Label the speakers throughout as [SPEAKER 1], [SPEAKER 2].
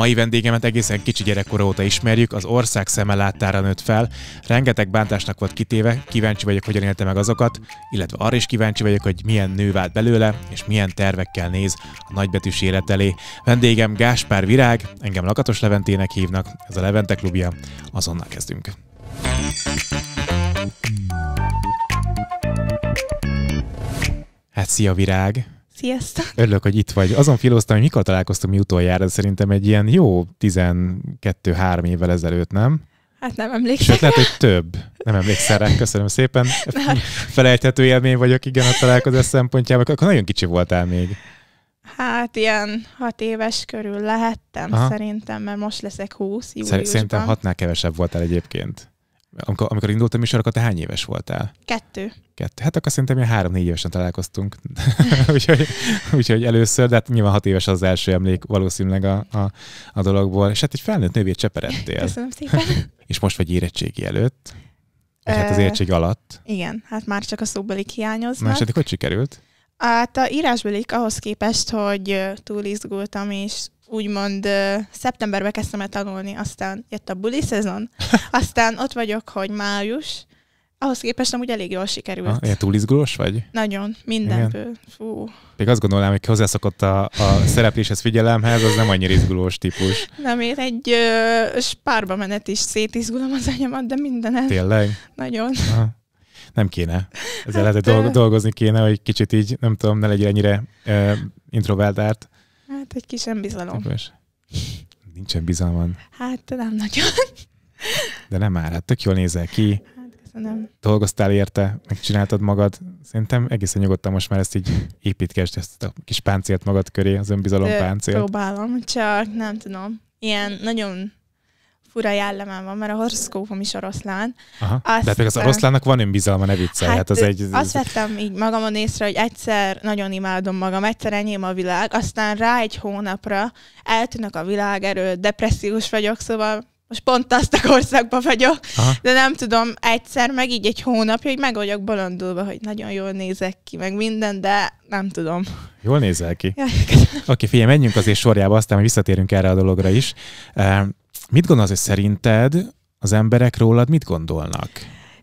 [SPEAKER 1] Mai vendégemet egészen kicsi gyerekkora óta ismerjük, az ország szeme láttára nőtt fel, rengeteg bántásnak volt kitéve, kíváncsi vagyok, hogyan élte meg azokat, illetve arra is kíváncsi vagyok, hogy milyen nő vált belőle, és milyen tervekkel néz a nagybetűs élet elé. Vendégem Gáspár Virág, engem Lakatos Leventének hívnak, ez a Levente klubja, azonnal kezdünk. Hát szia Virág! Sziasztok! Örülök, hogy itt vagy. Azon filóztam, hogy mikor találkoztunk mi utoljára, de szerintem egy ilyen jó 12-3 évvel ezelőtt, nem?
[SPEAKER 2] Hát nem emlékszem. Sőt, lehet, hogy
[SPEAKER 1] több. Nem emlékszel rá, köszönöm szépen. Felejthető élmény vagyok, igen, a találkozás szempontjából. Akkor nagyon kicsi voltál még.
[SPEAKER 2] Hát ilyen hat éves körül lehettem Aha. szerintem, mert most leszek 20 júliusban. Szerintem hatnál
[SPEAKER 1] kevesebb voltál egyébként. Amikor, amikor indultam a akkor te hány éves voltál? Kettő. Kettő. Hát akkor szerintem ilyen három-négy évesen találkoztunk. úgyhogy, úgyhogy, először, de hát nyilván hat éves az első emlék valószínűleg a, a, a dologból. És hát egy felnőtt nővét cseperettél. Köszönöm szépen. és most vagy érettségi előtt. Vagy hát az érettség alatt.
[SPEAKER 2] Igen, hát már csak a szóbelik hiányoznak. Más eddig hogy sikerült? Hát a írásbelik ahhoz képest, hogy túl izgultam, és úgymond szeptemberben kezdtem el tanulni, aztán jött a buli szezon, aztán ott vagyok, hogy május, ahhoz képest úgy elég jól sikerült. Ha, ilyen izgulós vagy? Nagyon, mindenből. Fú.
[SPEAKER 1] Még azt gondolnám, hogy hozzászokott a, a szerepléshez figyelemhez, az nem annyira izgulós típus.
[SPEAKER 2] Nem, én egy ö, spárba menet is szétizgulom az anyamat, de mindenen. Tényleg?
[SPEAKER 1] Nagyon. Aha. Nem kéne. Ezzel hát, lehet, dolgozni kéne, hogy kicsit így, nem tudom, ne legyél ennyire ö, introvertált.
[SPEAKER 2] Hát egy kis önbizalom. Típus.
[SPEAKER 1] Nincsen bizalom.
[SPEAKER 2] Hát nem nagyon.
[SPEAKER 1] De nem már, hát tök jól nézel ki.
[SPEAKER 2] Hát, nem.
[SPEAKER 1] dolgoztál érte, megcsináltad magad. Szerintem egészen nyugodtan most már ezt így építkezd, ezt a kis páncélt magad köré, az önbizalom páncélt.
[SPEAKER 2] Próbálom, csak nem tudom. Ilyen nagyon fura jellemem van, mert a horoszkópom is oroszlán. Aha. Azt, de pedig az oroszlának
[SPEAKER 1] van önbizalma, ne viccelj. Hát, hát az egy, az... Azt
[SPEAKER 2] vettem így magamon észre, hogy egyszer nagyon imádom magam, egyszer enyém a világ, aztán rá egy hónapra eltűnök a világ erő, depressziós vagyok, szóval most pont azt a korszakba vagyok, Aha. de nem tudom, egyszer meg így egy hónapja, hogy meg vagyok bolondulva, hogy nagyon jól nézek ki, meg minden, de nem tudom.
[SPEAKER 1] Jól nézel ki. Oké, Oké, figyelj, menjünk azért sorjába, aztán hogy visszatérünk erre a dologra is. Uh, mit gondolsz, hogy szerinted az emberek rólad mit gondolnak?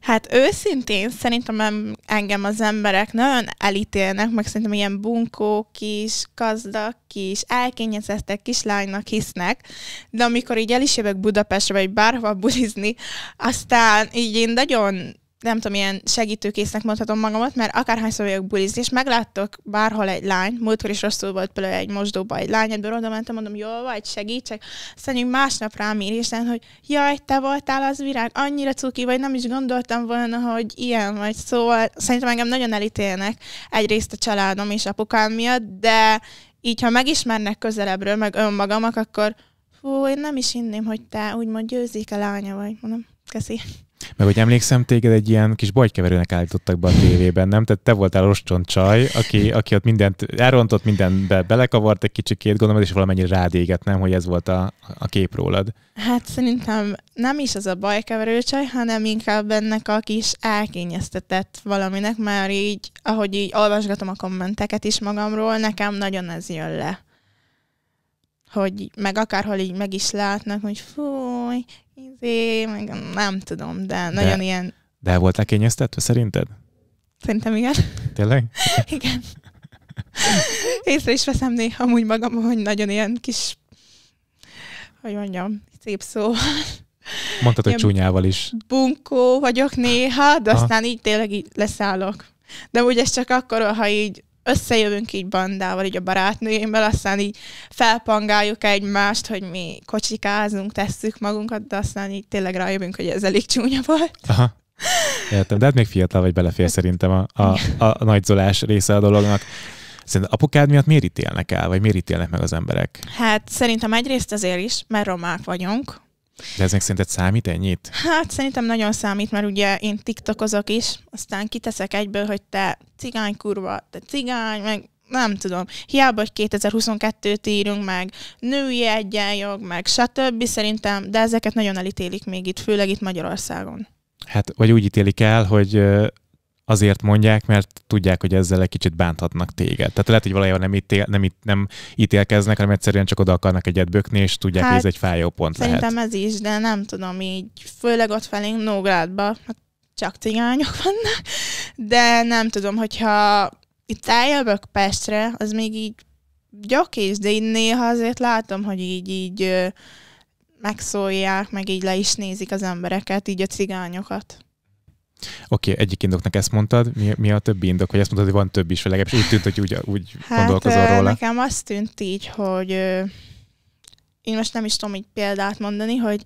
[SPEAKER 2] Hát őszintén szerintem engem az emberek nagyon elítélnek, meg szerintem ilyen bunkó kis, gazdag kis, elkényezettek kislánynak hisznek, de amikor így jövök Budapestre, vagy bárhova bulizni, aztán így én nagyon nem tudom, ilyen segítőkésznek mondhatom magamat, mert akárhányszor vagyok bulizni, és megláttok bárhol egy lány, múltkor is rosszul volt például egy mosdóba egy lány, egyből oda mentem, mondom, jó vagy, segítsek, aztán másnap rám ír, és hogy jaj, te voltál az virág, annyira cuki vagy, nem is gondoltam volna, hogy ilyen vagy. Szóval szerintem engem nagyon elítélnek egyrészt a családom és apukám miatt, de így, ha megismernek közelebbről, meg önmagamak, akkor fú, én nem is hinném, hogy te úgymond győzik a lánya vagy. Mondom, köszi.
[SPEAKER 1] Meg hogy emlékszem, téged egy ilyen kis bajkeverőnek állítottak be a tévében, nem? Tehát te voltál roston csaj, aki, aki ott mindent elrontott, mindenbe belekavart egy kicsikét, gondolom, és valamennyire rád égett, nem? Hogy ez volt a, a kép rólad.
[SPEAKER 2] Hát szerintem nem is az a bajkeverő csaj, hanem inkább ennek a kis elkényeztetett valaminek, mert így, ahogy így olvasgatom a kommenteket is magamról, nekem nagyon ez jön le hogy meg akárhol így meg is látnak, hogy fúj, izé, meg nem tudom, de nagyon de, ilyen...
[SPEAKER 1] De voltál kényeztetve szerinted? Szerintem igen. Tényleg?
[SPEAKER 2] igen. Észre is veszem néha amúgy magam, hogy nagyon ilyen kis, hogy mondjam, szép szó.
[SPEAKER 1] Mondtad, hogy csúnyával is.
[SPEAKER 2] Bunkó vagyok néha, de Aha. aztán így tényleg így leszállok. De ugye ez csak akkor, ha így összejövünk így bandával, így a barátnőimmel, aztán így felpangáljuk egymást, hogy mi kocsikázunk, tesszük magunkat, de aztán így tényleg rájövünk, hogy ez elég csúnya volt. Aha.
[SPEAKER 1] Értem, de hát még fiatal vagy belefér szerintem a, a, a nagyzolás része a dolognak. Szerintem apukád miatt miért ítélnek el, vagy miért ítélnek meg az emberek?
[SPEAKER 2] Hát szerintem egyrészt azért is, mert romák vagyunk,
[SPEAKER 1] de ezek szerinted számít ennyit?
[SPEAKER 2] Hát szerintem nagyon számít, mert ugye én tiktokozok is, aztán kiteszek egyből, hogy te cigány kurva, te cigány, meg nem tudom, hiába, hogy 2022-t írunk meg, női egyenjog, meg stb. szerintem, de ezeket nagyon elítélik még itt, főleg itt Magyarországon.
[SPEAKER 1] Hát, vagy úgy ítélik el, hogy azért mondják, mert tudják, hogy ezzel egy kicsit bánthatnak téged. Tehát lehet, hogy valójában nem, ítél, nem, itt, nem ítélkeznek, hanem egyszerűen csak oda akarnak egyet bökni, és tudják, hát, hogy ez hát, egy fájó pont szerintem
[SPEAKER 2] lehet. ez is, de nem tudom így, főleg ott felénk Nógrádba, hát csak cigányok vannak, de nem tudom, hogyha itt eljövök Pestre, az még így gyakés, de így néha azért látom, hogy így, így megszólják, meg így le is nézik az embereket, így a cigányokat.
[SPEAKER 1] Oké, okay, egyik indoknak ezt mondtad, mi, mi a többi indok, vagy ezt mondtad, hogy van több is, vagy legalábbis úgy tűnt, hogy úgy, úgy hát, gondolkozol róla.
[SPEAKER 2] nekem azt tűnt így, hogy én most nem is tudom így példát mondani, hogy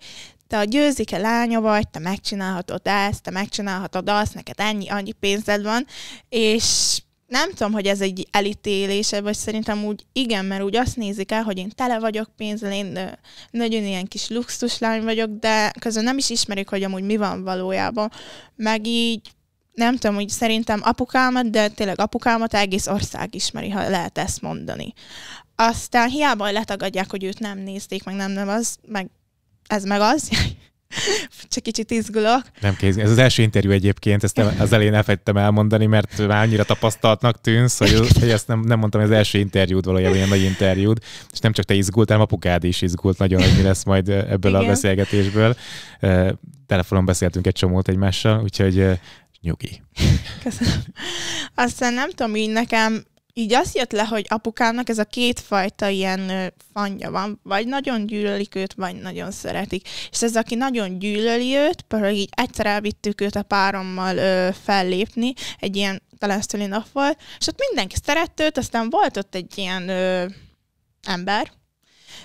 [SPEAKER 2] te a győzike lánya vagy, te megcsinálhatod ezt, te megcsinálhatod azt, neked ennyi, annyi pénzed van, és nem tudom, hogy ez egy elítélése, vagy szerintem úgy igen, mert úgy azt nézik el, hogy én tele vagyok pénzzel, én nagyon ilyen kis luxuslány vagyok, de közben nem is ismerik, hogy amúgy mi van valójában. Meg így nem tudom, hogy szerintem apukámat, de tényleg apukámat egész ország ismeri, ha lehet ezt mondani. Aztán hiába letagadják, hogy őt nem nézték, meg nem, nem az, meg ez meg az. Csak kicsit izgulok.
[SPEAKER 1] Nem kéz. Ez az első interjú egyébként, ezt az elén elfejtettem elmondani, mert már annyira tapasztaltnak tűnsz, hogy, hogy ezt nem, nem mondtam, ez az első interjúd valójában ilyen nagy interjúd, és nem csak te izgultál, hanem apukád is izgult nagyon, hogy mi lesz majd ebből Igen. a beszélgetésből. Telefonon beszéltünk egy csomót egymással, úgyhogy nyugi. Köszönöm.
[SPEAKER 2] Aztán nem tudom, így nekem így azt jött le, hogy apukának ez a kétfajta ilyen fanja van, vagy nagyon gyűlölik őt, vagy nagyon szeretik. És ez, aki nagyon gyűlöli őt, például így egyszer elvittük őt a párommal ö, fellépni, egy ilyen talán nap volt, és ott mindenki szerette őt, aztán volt ott egy ilyen ö, ember,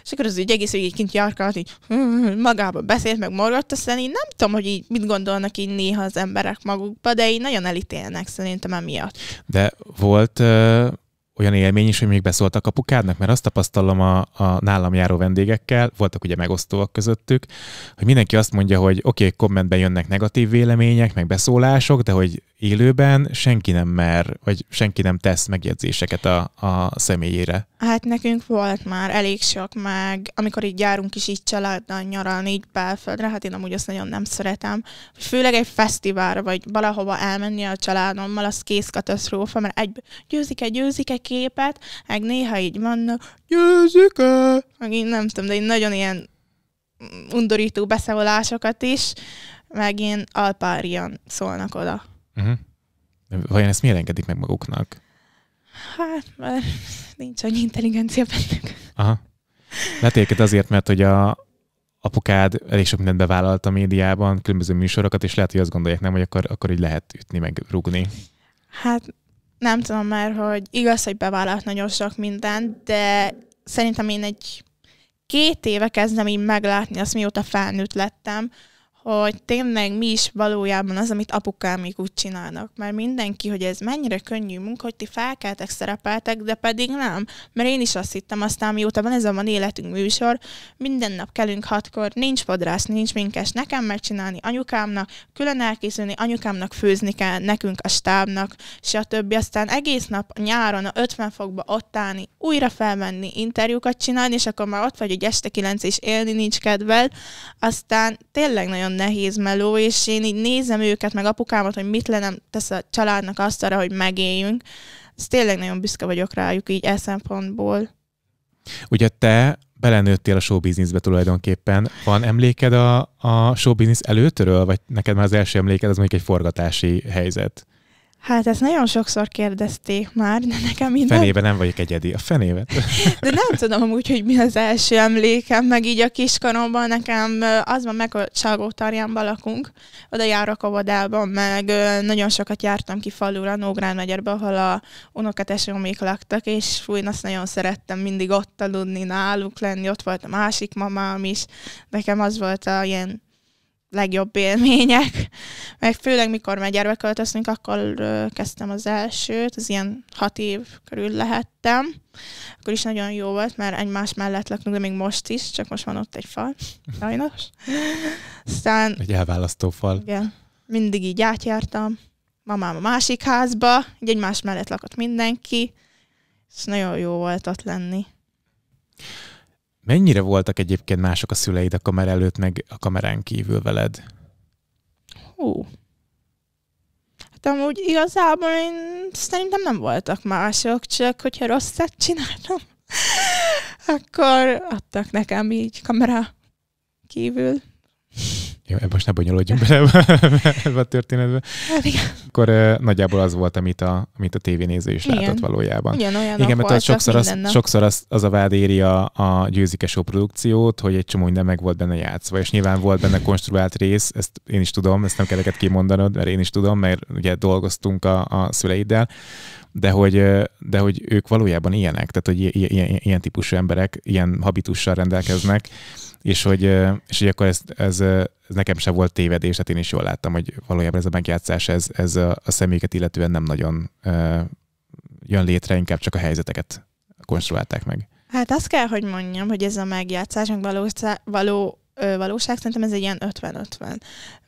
[SPEAKER 2] és akkor az így egész végig kint járkált, így hm, hm, hm", magába beszélt, meg morgott, aztán én nem tudom, hogy így mit gondolnak így néha az emberek magukba, de így nagyon elítélnek szerintem emiatt.
[SPEAKER 1] De volt uh olyan élmény is, hogy még beszóltak apukádnak, mert azt tapasztalom a, a nálam járó vendégekkel, voltak ugye megosztóak közöttük, hogy mindenki azt mondja, hogy oké, okay, kommentben jönnek negatív vélemények, meg beszólások, de hogy élőben senki nem mer, vagy senki nem tesz megjegyzéseket a, a személyére.
[SPEAKER 2] Hát nekünk volt már elég sok, meg amikor így járunk is így családdal nyaralni, így belföldre, hát én amúgy azt nagyon nem szeretem. Főleg egy fesztiválra, vagy valahova elmenni a családommal, az kész katasztrófa, mert egy győzik egy győzik egy képet, meg néha így vannak, Győzike! Meg én nem tudom, de én nagyon ilyen undorító beszavolásokat is, meg én alpárian szólnak oda.
[SPEAKER 1] Uh-huh. Vajon ezt miért engedik meg maguknak?
[SPEAKER 2] Hát, mert nincs annyi intelligencia bennük.
[SPEAKER 1] Aha. Lehet azért, mert hogy a, apukád elég sok mindent bevállalt a médiában, különböző műsorokat, és lehet, hogy azt gondolják nem, hogy akkor, akkor így lehet ütni, meg rugni.
[SPEAKER 2] Hát nem tudom már, hogy igaz, hogy bevállalt nagyon sok mindent, de szerintem én egy két éve kezdem így meglátni azt, mióta felnőtt lettem, hogy tényleg mi is valójában az, amit apukámik úgy csinálnak. Mert mindenki, hogy ez mennyire könnyű munka, hogy ti felkeltek, szerepeltek, de pedig nem. Mert én is azt hittem, aztán mióta van ez a van életünk műsor, minden nap kelünk hatkor, nincs podrász, nincs minkes, nekem megcsinálni anyukámnak, külön elkészülni, anyukámnak főzni kell, nekünk a stábnak, stb. Aztán egész nap nyáron a 50 fokba ott állni, újra felmenni, interjúkat csinálni, és akkor már ott vagy, hogy este 9 és élni nincs kedved. Aztán tényleg nagyon nehéz meló, és én így nézem őket, meg apukámat, hogy mit le nem tesz a családnak azt arra, hogy megéljünk. Ez tényleg nagyon büszke vagyok rájuk így e szempontból.
[SPEAKER 1] Ugye te belenőttél a showbizniszbe tulajdonképpen. Van emléked a, a showbiznisz előttről, vagy neked már az első emléked az mondjuk egy forgatási helyzet?
[SPEAKER 2] Hát ezt nagyon sokszor kérdezték már, de nekem minden... Fenében
[SPEAKER 1] nem vagyok egyedi, a fenében.
[SPEAKER 2] de nem tudom úgy, hogy mi az első emlékem, meg így a kiskoromban nekem az van meg, hogy Csalgótarjánban lakunk, oda járok a vadában, meg nagyon sokat jártam ki falura, Nógrán megyerbe, ahol a még laktak, és fújn azt nagyon szerettem mindig ott aludni, náluk lenni, ott volt a másik mamám is. Nekem az volt a ilyen legjobb élmények, meg főleg mikor már költöztünk, akkor kezdtem az elsőt, az ilyen hat év körül lehettem. Akkor is nagyon jó volt, mert egymás mellett laknunk, de még most is, csak most van ott egy fal, sajnos. Aztán...
[SPEAKER 1] Egy elválasztó fal.
[SPEAKER 2] Igen. Mindig így átjártam. Mamám a másik házba, így egymás mellett lakott mindenki, és nagyon jó volt ott lenni.
[SPEAKER 1] Mennyire voltak egyébként mások a szüleid a kamera előtt, meg a kamerán kívül veled?
[SPEAKER 2] Hú. Hát amúgy igazából én szerintem nem voltak mások, csak hogyha rosszat csináltam, akkor adtak nekem így kamera kívül.
[SPEAKER 1] Jó, most ne bonyolódjunk bele ebbe a történetbe. Hát akkor nagyjából az volt, amit a, amit a tévénéző is Igen. látott valójában. Ugyanolyan Igen, mert az sokszor, az, sokszor az, az a vád éri a, a győzikesó produkciót, hogy egy csomó minden meg volt benne játszva, és nyilván volt benne konstruált rész, ezt én is tudom, ezt nem kell kimondanod, mert én is tudom, mert ugye dolgoztunk a, a szüleiddel, de hogy, de hogy ők valójában ilyenek, tehát hogy ilyen, ilyen típusú emberek, ilyen habitussal rendelkeznek, és hogy, és hogy akkor ez, ez, ez nekem sem volt tévedés, tehát én is jól láttam, hogy valójában ez a megjátszás, ez, ez a, a személyeket illetően nem nagyon jön létre, inkább csak a helyzeteket konstruálták meg.
[SPEAKER 2] Hát azt kell, hogy mondjam, hogy ez a megjátszás, meg való, való ö, valóság, szerintem ez egy ilyen 50-50.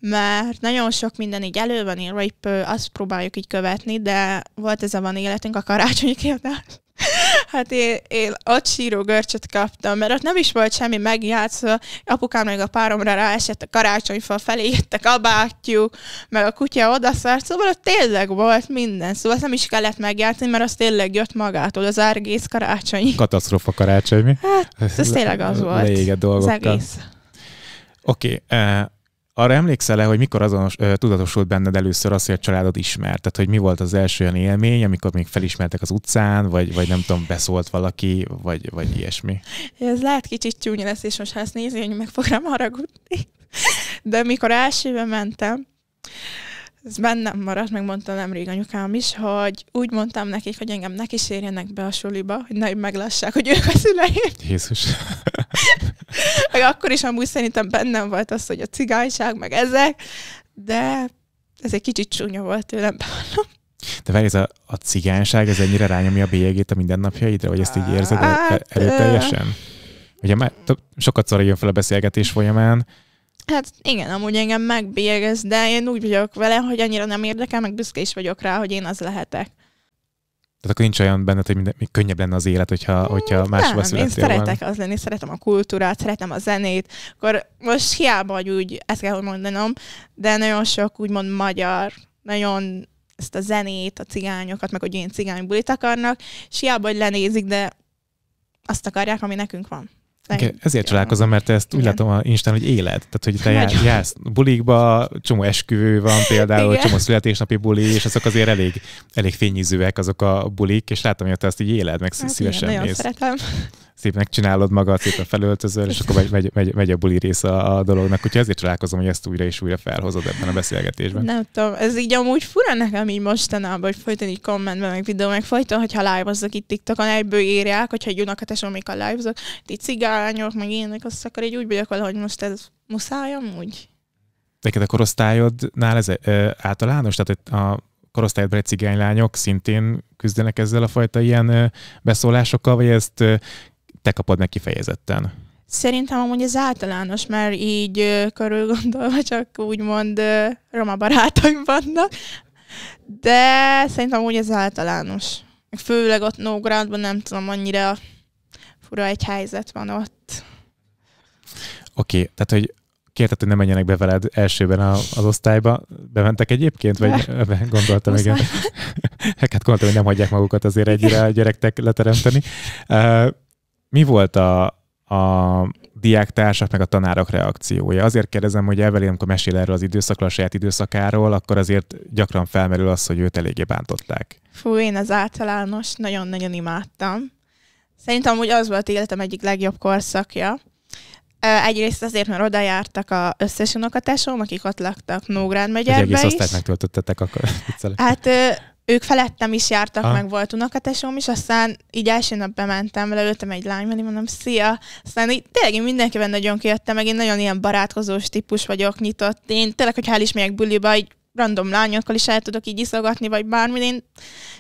[SPEAKER 2] Mert nagyon sok minden így elő van írva, ö, azt próbáljuk így követni, de volt ez a van életünk a karácsonyi kérdés. Hát én, én ott síró görcsöt kaptam, mert ott nem is volt semmi megjátszva. Apukám meg a páromra ráesett a karácsonyfa felé, jöttek a kabátjuk, meg a kutya odaszárt, szóval ott tényleg volt minden. Szóval azt nem is kellett megjátszani, mert az tényleg jött magától, az egész karácsony.
[SPEAKER 1] Katasztrofa karácsony, mi? Hát, ez tényleg az volt. Leégett dolgokkal. Az egész. Oké, okay, uh eh, arra emlékszel-e, hogy mikor azonos, ö, tudatosult benned először az, hogy a családod ismert? Tehát, hogy mi volt az első olyan élmény, amikor még felismertek az utcán, vagy, vagy nem tudom, beszólt valaki, vagy, vagy ilyesmi?
[SPEAKER 2] Ez lehet kicsit csúnya lesz, és most ha ezt nézi, hogy meg fog rám haragudni. De mikor elsőben mentem, ez bennem maradt, meg mondta nemrég anyukám is, hogy úgy mondtam nekik, hogy engem ne kísérjenek be a suliba, hogy ne meglássák, hogy ők a szüleim. Jézus. meg akkor is amúgy szerintem bennem volt az, hogy a cigányság, meg ezek, de ez egy kicsit csúnya volt tőlem,
[SPEAKER 1] De várj, ez a, a cigányság, ez ennyire rányomja a bélyegét a mindennapjaidra, vagy ezt így érzed hát, erőteljesen? Ugye már sokat szor jön fel a beszélgetés folyamán,
[SPEAKER 2] Hát igen, amúgy engem megbélyegez, de én úgy vagyok vele, hogy annyira nem érdekel, meg büszke is vagyok rá, hogy én az lehetek.
[SPEAKER 1] Tehát akkor nincs olyan benned, hogy még könnyebb lenne az élet, hogyha, mm, hogyha máshova születtél én szeretek
[SPEAKER 2] az lenni, szeretem a kultúrát, szeretem a zenét. Akkor most hiába, hogy úgy, ezt kell, hogy mondanom, de nagyon sok úgymond magyar, nagyon ezt a zenét, a cigányokat, meg hogy én cigány bulit akarnak, és hiába, hogy lenézik, de azt akarják, ami nekünk van.
[SPEAKER 1] Igen, ezért csodálkozom, mert ezt úgy Igen. látom a Instán, hogy éled. Tehát, hogy te jár, jársz bulikba, csomó esküvő van például, Igen. csomó születésnapi buli, és azok azért elég, elég fényűzőek azok a bulik, és látom, hogy te azt, így éled, meg hát szívesen igen, nagyon mész. szeretem szép megcsinálod magad, szépen felöltözöl, és akkor megy, megy, megy, megy a buli része a dolognak. Úgyhogy ezért találkozom, hogy ezt újra és újra felhozod ebben a beszélgetésben. Nem
[SPEAKER 2] tudom, ez így amúgy fura nekem így mostanában, hogy folyton így kommentben, meg videó, meg folyton, hogyha live azok itt TikTokon, egyből írják, hogyha egy unokat amik a live azok, így cigányok, meg ilyenek, azt akkor így úgy vagyok valahogy most ez muszáj amúgy.
[SPEAKER 1] Neked a korosztályodnál ez ö, általános? Tehát a korosztályodban cigánylányok szintén küzdenek ezzel a fajta ilyen beszólásokkal, vagy ezt te kapod meg kifejezetten?
[SPEAKER 2] Szerintem amúgy ez általános, mert így körül gondolva csak úgymond roma barátaim vannak, de szerintem amúgy ez általános. Főleg ott Nógrádban nem tudom, annyira fura egy helyzet van ott.
[SPEAKER 1] Oké, okay, tehát hogy kérted, hogy ne menjenek be veled elsőben a, az osztályba. Bementek egyébként? Vagy De. gondoltam, igen. hát gondoltam, hogy nem hagyják magukat azért egyre a gyerektek leteremteni. Uh, mi volt a, a diáktársak meg a tanárok reakciója? Azért kérdezem, hogy Evelyn, amikor mesél erről az időszakról, a saját időszakáról, akkor azért gyakran felmerül az, hogy őt eléggé bántották.
[SPEAKER 2] Fú, én az általános nagyon-nagyon imádtam. Szerintem úgy az volt életem egyik legjobb korszakja. Egyrészt azért, mert oda jártak az összes unokatásom, akik ott laktak Nógrád megyerbe Egy egész osztályt
[SPEAKER 1] megtöltöttetek akkor.
[SPEAKER 2] hát ők felettem is jártak, ha. meg volt unokatesom is, aztán így első nap bementem leültem egy lány mellé, mondom, szia! Aztán így, tényleg én mindenkiben nagyon kijöttem, meg én nagyon ilyen barátkozós típus vagyok, nyitott. Én tényleg, hogy hál' is megyek buliba, így random lányokkal is el tudok így iszogatni, vagy bármi. Én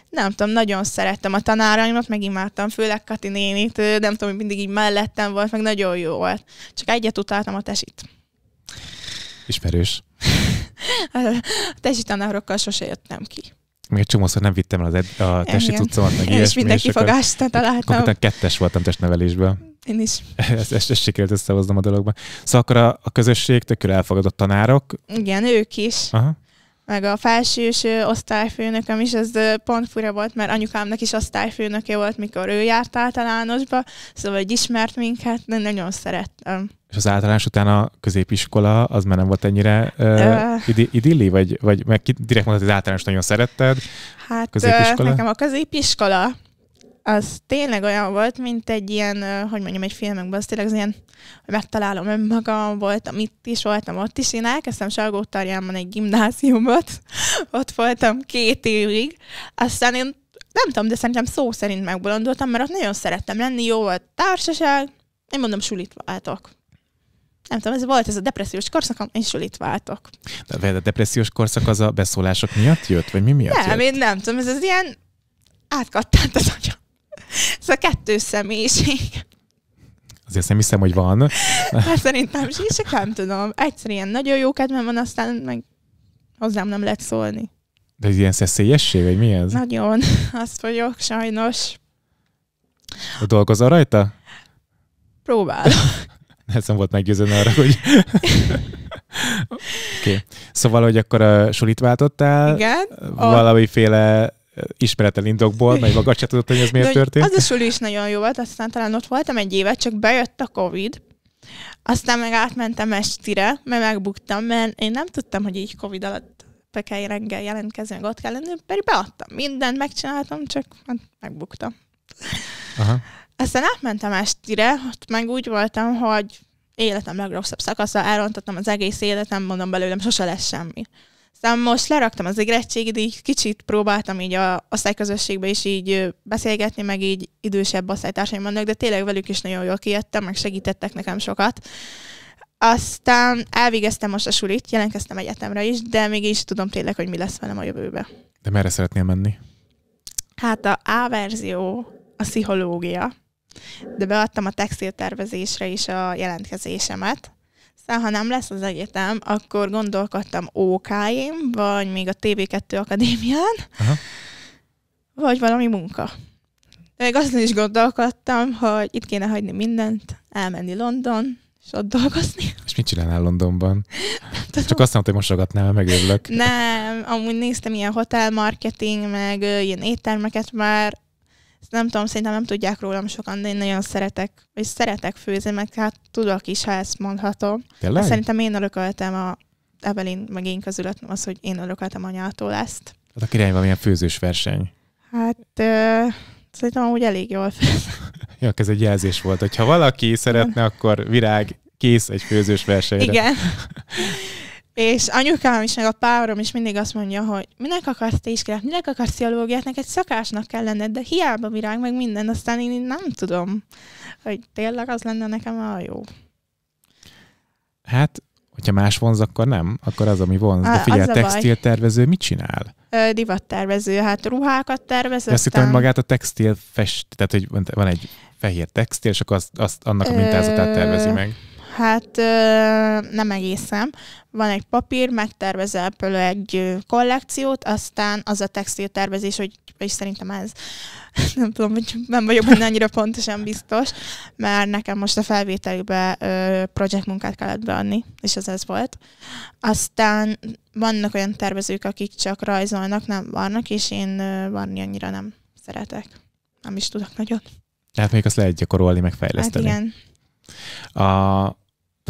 [SPEAKER 2] nem tudom, nagyon szerettem a tanáraimat, meg imádtam, főleg Kati nénit, nem tudom, hogy mindig így mellettem volt, meg nagyon jó volt. Csak egyet utáltam a tesit. Ismerős. a tesi tanárokkal sose jöttem ki
[SPEAKER 1] még egy csomószor nem vittem el az ed- a testi cuccomat, meg ilyesmi. És mindenki fogást találtam. Konkrétan kettes voltam testnevelésből. Én is. Ezt, ezt, ezt sikerült összehoznom a dologban. Szóval akkor a, a közösség tökül elfogadott tanárok.
[SPEAKER 2] Igen, ők is. Aha. Meg a felsős osztályfőnököm is, ez pont fura volt, mert anyukámnak is osztályfőnöke volt, mikor ő járt általánosba, szóval hogy ismert minket, de nagyon szerettem.
[SPEAKER 1] És az általános után a középiskola az már nem volt ennyire uh, idilli, vagy, vagy meg direkt mondtad, hogy az általános nagyon szeretted? Hát középiskola? nekem
[SPEAKER 2] a középiskola az tényleg olyan volt, mint egy ilyen, hogy mondjam, egy filmekben, az tényleg az ilyen, hogy megtalálom önmagam, voltam itt is, voltam ott is. Én elkezdtem Salgó Tarjánban egy gimnáziumot, ott voltam két évig, aztán én nem tudom, de szerintem szó szerint megbolondultam, mert ott nagyon szerettem lenni, jó volt társaság, én mondom, sulit váltok nem tudom, ez volt ez a depressziós én is itt váltok.
[SPEAKER 1] De a depressziós korszak az a beszólások miatt jött, vagy mi miatt Nem, jött?
[SPEAKER 2] én nem tudom, ez az ilyen átkattant az agyam. Ez a kettő személyiség.
[SPEAKER 1] Azért nem hiszem, hogy van. Hát
[SPEAKER 2] szerintem csak nem tudom. Egyszer ilyen nagyon jó kedvem van, aztán meg hozzám nem lehet szólni.
[SPEAKER 1] De ilyen szeszélyesség, vagy mi ez?
[SPEAKER 2] Nagyon, azt vagyok, sajnos.
[SPEAKER 1] Dolgozol rajta? Próbálok. nehezen volt meggyőződni arra, hogy... okay. Szóval, hogy akkor a sulit váltottál, Igen, valamiféle ismeretlen indokból, mert maga se tudott, hogy ez miért De, történt. Az a
[SPEAKER 2] suli is nagyon jó volt, aztán talán ott voltam egy évet, csak bejött a Covid, aztán meg átmentem estire, mert megbuktam, mert én nem tudtam, hogy így Covid alatt be kell reggel jelentkezni, meg ott kell lenni, pedig beadtam mindent, megcsináltam, csak hát megbuktam. Aha. Aztán átmentem estire, ott meg úgy voltam, hogy életem legrosszabb szakasza, elrontottam az egész életem, mondom belőlem, sose lesz semmi. Aztán most leraktam az érettségét, így kicsit próbáltam így a osztályközösségbe is így beszélgetni, meg így idősebb osztálytársaim vannak, de tényleg velük is nagyon jól kijöttem, meg segítettek nekem sokat. Aztán elvégeztem most a sulit, jelentkeztem egyetemre is, de még is tudom tényleg, hogy mi lesz velem a jövőbe.
[SPEAKER 1] De merre szeretnél menni?
[SPEAKER 2] Hát a A verzió a pszichológia de beadtam a textiltervezésre is a jelentkezésemet. Szóval, ha nem lesz az egyetem, akkor gondolkodtam ok vagy még a TV2 Akadémián, Aha. vagy valami munka. De még azon is gondolkodtam, hogy itt kéne hagyni mindent, elmenni London, és ott dolgozni.
[SPEAKER 1] És mit csinálnál Londonban? Tudom. Csak azt mondtam, hogy mosogatnál, megőrülök.
[SPEAKER 2] Nem, amúgy néztem ilyen hotel marketing, meg ilyen éttermeket már, ezt nem tudom, szerintem nem tudják rólam sokan, de én nagyon szeretek, és szeretek főzni, meg hát tudok is, ha ezt mondhatom. Tényleg? Hát szerintem én örököltem a Evelyn, meg én közül az, hogy én örököltem anyától ezt.
[SPEAKER 1] Hát a király valamilyen főzős verseny.
[SPEAKER 2] Hát ö, szerintem amúgy elég jól főz.
[SPEAKER 1] ja, ez egy jelzés volt, hogy ha valaki szeretne, akkor virág kész egy főzős versenyre. Igen.
[SPEAKER 2] És anyukám is, meg a párom is mindig azt mondja, hogy minek akarsz te iskolát, minek akarsz teológiát, neked szakásnak kell lenned, de hiába virág, meg minden, aztán én nem tudom, hogy tényleg az lenne nekem a jó.
[SPEAKER 1] Hát, hogyha más vonz, akkor nem, akkor az, ami vonz. De figyelj, a textiltervező mit csinál?
[SPEAKER 2] Ö, divattervező, hát ruhákat tervez. Azt hittem, hogy magát
[SPEAKER 1] a textil fest, tehát hogy van egy fehér textil, és akkor azt, azt annak a mintázatát tervezi meg.
[SPEAKER 2] Hát nem egészen. Van egy papír, megtervezel például egy kollekciót, aztán az a textil tervezés, hogy és szerintem ez, nem tudom, hogy nem vagyok benne annyira pontosan biztos, mert nekem most a felvételibe projektmunkát kellett beadni, és az ez volt. Aztán vannak olyan tervezők, akik csak rajzolnak, nem varnak, és én varni annyira nem szeretek. Nem is tudok nagyon.
[SPEAKER 1] Tehát még azt lehet gyakorolni, megfejleszteni. Hát igen. A,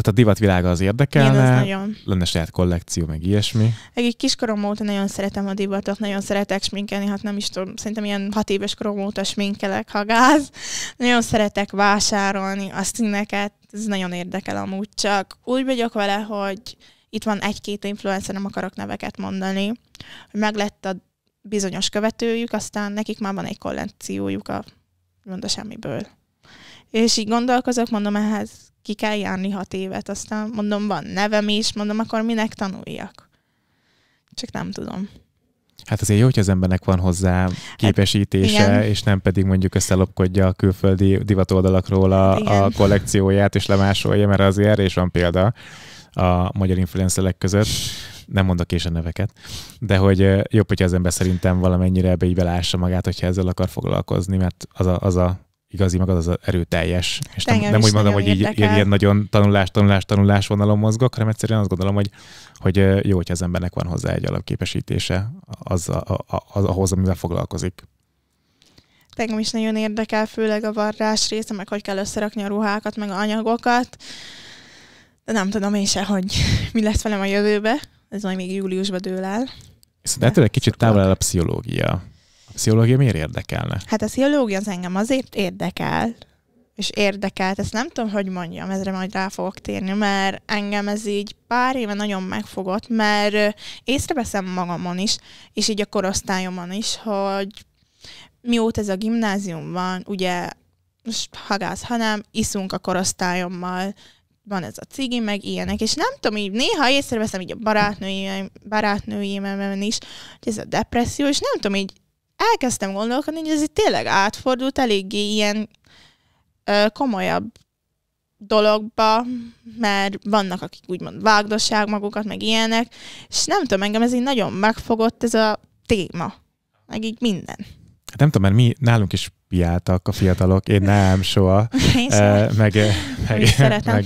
[SPEAKER 1] tehát a divatvilága az érdekelne, Igen, az nagyon. lenne saját kollekció, meg ilyesmi.
[SPEAKER 2] Egy kiskorom óta nagyon szeretem a divatot, nagyon szeretek sminkelni, hát nem is tudom, szerintem ilyen hat éves korom óta sminkelek, ha gáz. Nagyon szeretek vásárolni a színeket, ez nagyon érdekel amúgy, csak úgy vagyok vele, hogy itt van egy-két influencer, nem akarok neveket mondani, hogy meglett a bizonyos követőjük, aztán nekik már van egy kollekciójuk a monda semmiből. És így gondolkozok, mondom, ehhez ki kell járni hat évet, aztán mondom, van nevem is, mondom, akkor minek tanuljak? Csak nem tudom.
[SPEAKER 1] Hát azért jó, hogy az embernek van hozzá hát képesítése, hát, és nem pedig mondjuk összelopkodja a külföldi divatoldalakról a, a kollekcióját, és lemásolja, mert azért erre is van példa a magyar influencerek között. Nem mondok és a neveket, de hogy jobb, hogyha az ember szerintem valamennyire ebbe így belássa magát, hogyha ezzel akar foglalkozni, mert az a, az a igazi, meg az az erőteljes. És nem, nem úgy mondom, hogy így, így ilyen nagyon tanulás, tanulás, tanulás vonalon mozgok, hanem egyszerűen azt gondolom, hogy, hogy jó, hogyha az embernek van hozzá egy alapképesítése az, a, a, a, ahhoz, amivel foglalkozik.
[SPEAKER 2] Tegem is nagyon érdekel, főleg a varrás része, meg hogy kell összerakni a ruhákat, meg a anyagokat. De nem tudom én se, hogy mi lesz velem a jövőbe. Ez majd még júliusban dől el.
[SPEAKER 1] Szerintem egy kicsit távol a pszichológia pszichológia miért érdekelne?
[SPEAKER 2] Hát a pszichológia az engem azért érdekel, és érdekelt, ezt nem tudom, hogy mondjam, ezre majd rá fogok térni, mert engem ez így pár éve nagyon megfogott, mert észreveszem magamon is, és így a korosztályomon is, hogy mióta ez a gimnázium van, ugye most hagász, hanem iszunk a korosztályommal, van ez a cigi, meg ilyenek, és nem tudom, így néha észreveszem így a barátnőim, barátnőimen is, hogy ez a depresszió, és nem tudom, így elkezdtem gondolkodni, hogy ez itt tényleg átfordult eléggé ilyen ö, komolyabb dologba, mert vannak, akik úgymond vágdosság magukat, meg ilyenek, és nem tudom, engem ez így nagyon megfogott ez a téma, meg így minden.
[SPEAKER 1] Hát nem tudom, mert mi nálunk is piáltak a fiatalok, én nem soha. Én meg, meg, meg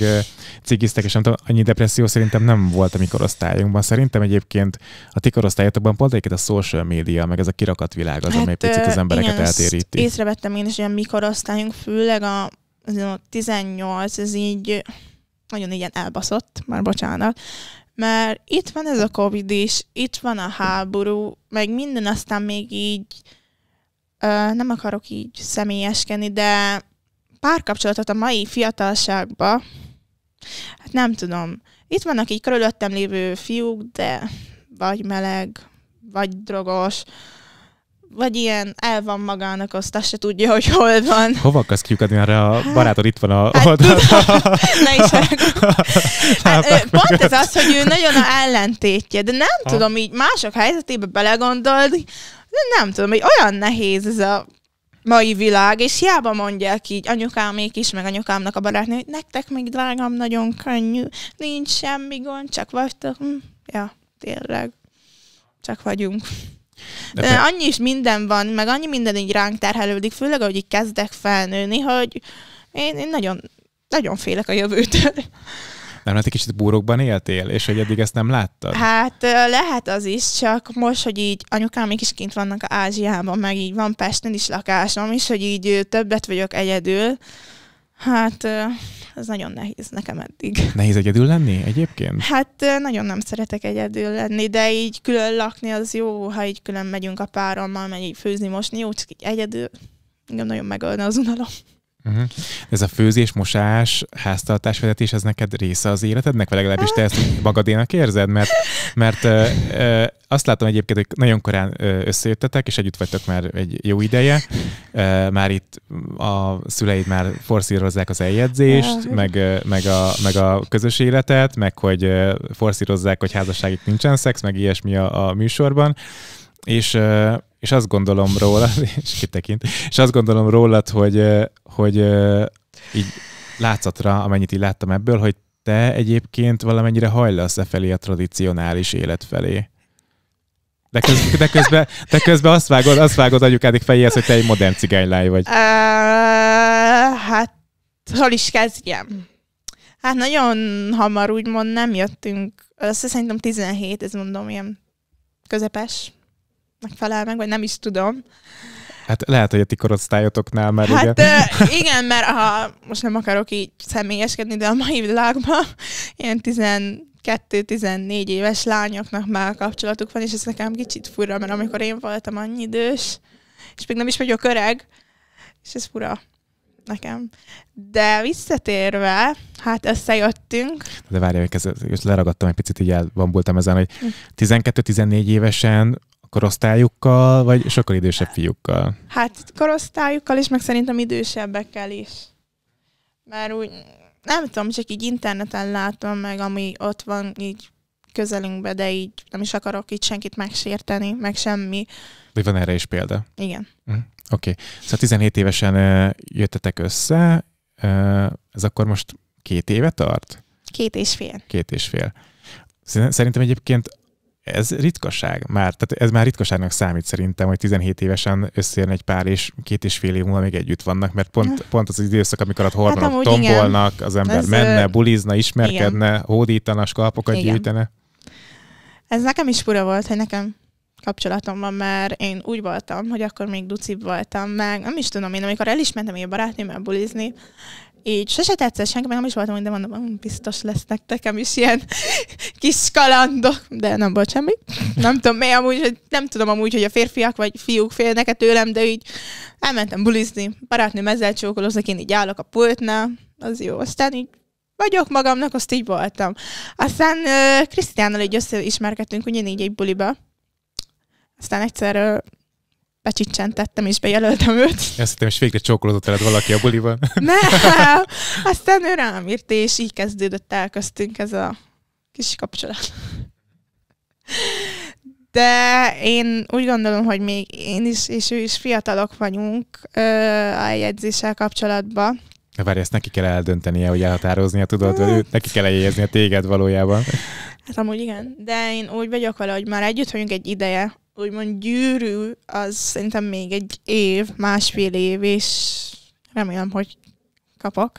[SPEAKER 1] cigiztek, és nem tudom, annyi depresszió szerintem nem volt a mi korosztályunkban. Szerintem egyébként a ti korosztályokban pont egyébként a social media, meg ez a kirakat világ az, hát, ami picit az embereket igen, eltéríti.
[SPEAKER 2] észrevettem én is, hogy a mi korosztályunk, főleg a, a 18, ez így nagyon ilyen elbaszott, már bocsánat, mert itt van ez a Covid is, itt van a háború, meg minden aztán még így nem akarok így személyeskedni, de párkapcsolatot a mai fiatalságba, hát nem tudom. Itt vannak így körülöttem lévő fiúk, de vagy meleg, vagy drogos, vagy ilyen el van magának, azt se tudja, hogy hol van.
[SPEAKER 1] Hova akarsz kiukadni, erre a hát- barátod itt van a hát, oldalon. ne is hát, hát Pont ez az,
[SPEAKER 2] hogy ő nagyon a ellentétje, de nem ha. tudom, így mások helyzetébe belegondolni, nem tudom, hogy olyan nehéz ez a mai világ, és hiába mondják így anyukámék is, meg anyukámnak a barátnő, hogy nektek még drágám nagyon könnyű, nincs semmi gond, csak vagytok. Hm, ja, tényleg, csak vagyunk. De, De annyi is minden van, meg annyi minden így ránk terhelődik, főleg ahogy így kezdek felnőni, hogy én, én nagyon, nagyon félek a jövőtől.
[SPEAKER 1] Nem, hát egy kicsit búrokban éltél, és hogy eddig ezt nem láttad?
[SPEAKER 2] Hát lehet az is, csak most, hogy így anyukám még is kint vannak Ázsiában, meg így van Pesten is lakásom, és hogy így többet vagyok egyedül, hát ez nagyon nehéz nekem eddig.
[SPEAKER 1] Nehéz egyedül lenni egyébként?
[SPEAKER 2] Hát nagyon nem szeretek egyedül lenni, de így külön lakni az jó, ha így külön megyünk a párommal, meg így főzni, mosni, jó, csak így egyedül. Igen, nagyon megölne az unalom.
[SPEAKER 1] Uh-huh. Ez a főzés, mosás, háztartás vezetés, ez neked része az életednek, vagy legalábbis te ezt magadénak érzed? Mert, mert ö, ö, azt látom egyébként, hogy nagyon korán összejöttetek, és együtt vagytok már egy jó ideje. Ö, már itt a szüleid már forszírozzák az eljegyzést, ja. meg, meg, a, meg a közös életet, meg hogy forszírozzák, hogy házasságig nincsen szex, meg ilyesmi a, a műsorban. És és azt gondolom róla, és kitekint, és azt gondolom rólad, hogy, hogy így látszatra, amennyit így láttam ebből, hogy te egyébként valamennyire hajlasz e felé a tradicionális élet felé. De, köz, de, közben, de közben azt vágod, azt vágod anyukádik fejéhez, hogy te egy modern cigánylány vagy. Uh,
[SPEAKER 2] hát, hol is kezdjem? Hát nagyon hamar úgymond nem jöttünk. Azt szerintem 17, ez mondom, ilyen közepes megfelel meg, vagy nem is tudom.
[SPEAKER 1] Hát lehet, hogy a ti korosztályotoknál már hát, igen.
[SPEAKER 2] Hát igen, mert ha most nem akarok így személyeskedni, de a mai világban ilyen 12-14 éves lányoknak már kapcsolatuk van, és ez nekem kicsit fura, mert amikor én voltam annyi idős, és még nem is vagyok öreg, és ez fura nekem. De visszatérve, hát összejöttünk.
[SPEAKER 1] De várj, ez, leragadtam egy picit, így elbambultam ezen, hogy 12-14 hm. évesen korosztályukkal, vagy sokkal idősebb fiúkkal?
[SPEAKER 2] Hát korosztályukkal is, meg szerintem idősebbekkel is. Mert úgy, nem tudom, csak így interneten látom meg, ami ott van így közelünkbe, de így nem is akarok itt senkit megsérteni, meg semmi.
[SPEAKER 1] De van erre is példa? Igen. Mm, Oké. Okay. Szóval 17 évesen jöttetek össze, ez akkor most két éve tart?
[SPEAKER 2] Két és fél.
[SPEAKER 1] Két és fél. Szerintem egyébként ez ritkaság már, tehát ez már ritkaságnak számít szerintem, hogy 17 évesen összejön egy pár, és két és fél év múlva még együtt vannak, mert pont, pont az időszak, amikor a hormonok hát, tombolnak, igen. az ember ez, menne, bulizna, ismerkedne, igen. hódítana, skalpokat igen. gyűjtene.
[SPEAKER 2] Ez nekem is fura volt, hogy nekem van, mert én úgy voltam, hogy akkor még ducibb voltam, meg nem is tudom, én amikor elismertem én barátnőmmel bulizni, így sose tetszett senki, mert nem is voltam, de mondom, hm, biztos lesznek nekem is ilyen kis kalandok, de nem volt semmi. Nem tudom, mi amúgy, hogy nem tudom amúgy, hogy a férfiak vagy fiúk félnek tőlem, de így elmentem bulizni, barátnőm ezzel csókolózok, én így állok a pultnál, az jó. Aztán így vagyok magamnak, azt így voltam. Aztán uh, így összeismerkedtünk ugyanígy egy buliba. Aztán egyszer uh, becsicsentettem és bejelöltem őt.
[SPEAKER 1] Azt hittem, és végre csókolózott veled valaki a buliban. Nem!
[SPEAKER 2] Aztán ő rám írt, és így kezdődött el köztünk ez a kis kapcsolat. De én úgy gondolom, hogy még én is, és ő is fiatalok vagyunk ö, a jegyzéssel kapcsolatban.
[SPEAKER 1] Várj, ezt neki kell eldöntenie, hogy elhatároznia, tudod, hogy hát. neki kell eljegyezni a téged valójában.
[SPEAKER 2] Hát amúgy igen, de én úgy vagyok vele, hogy már együtt vagyunk egy ideje, úgymond gyűrű, az szerintem még egy év, másfél év, és remélem, hogy kapok.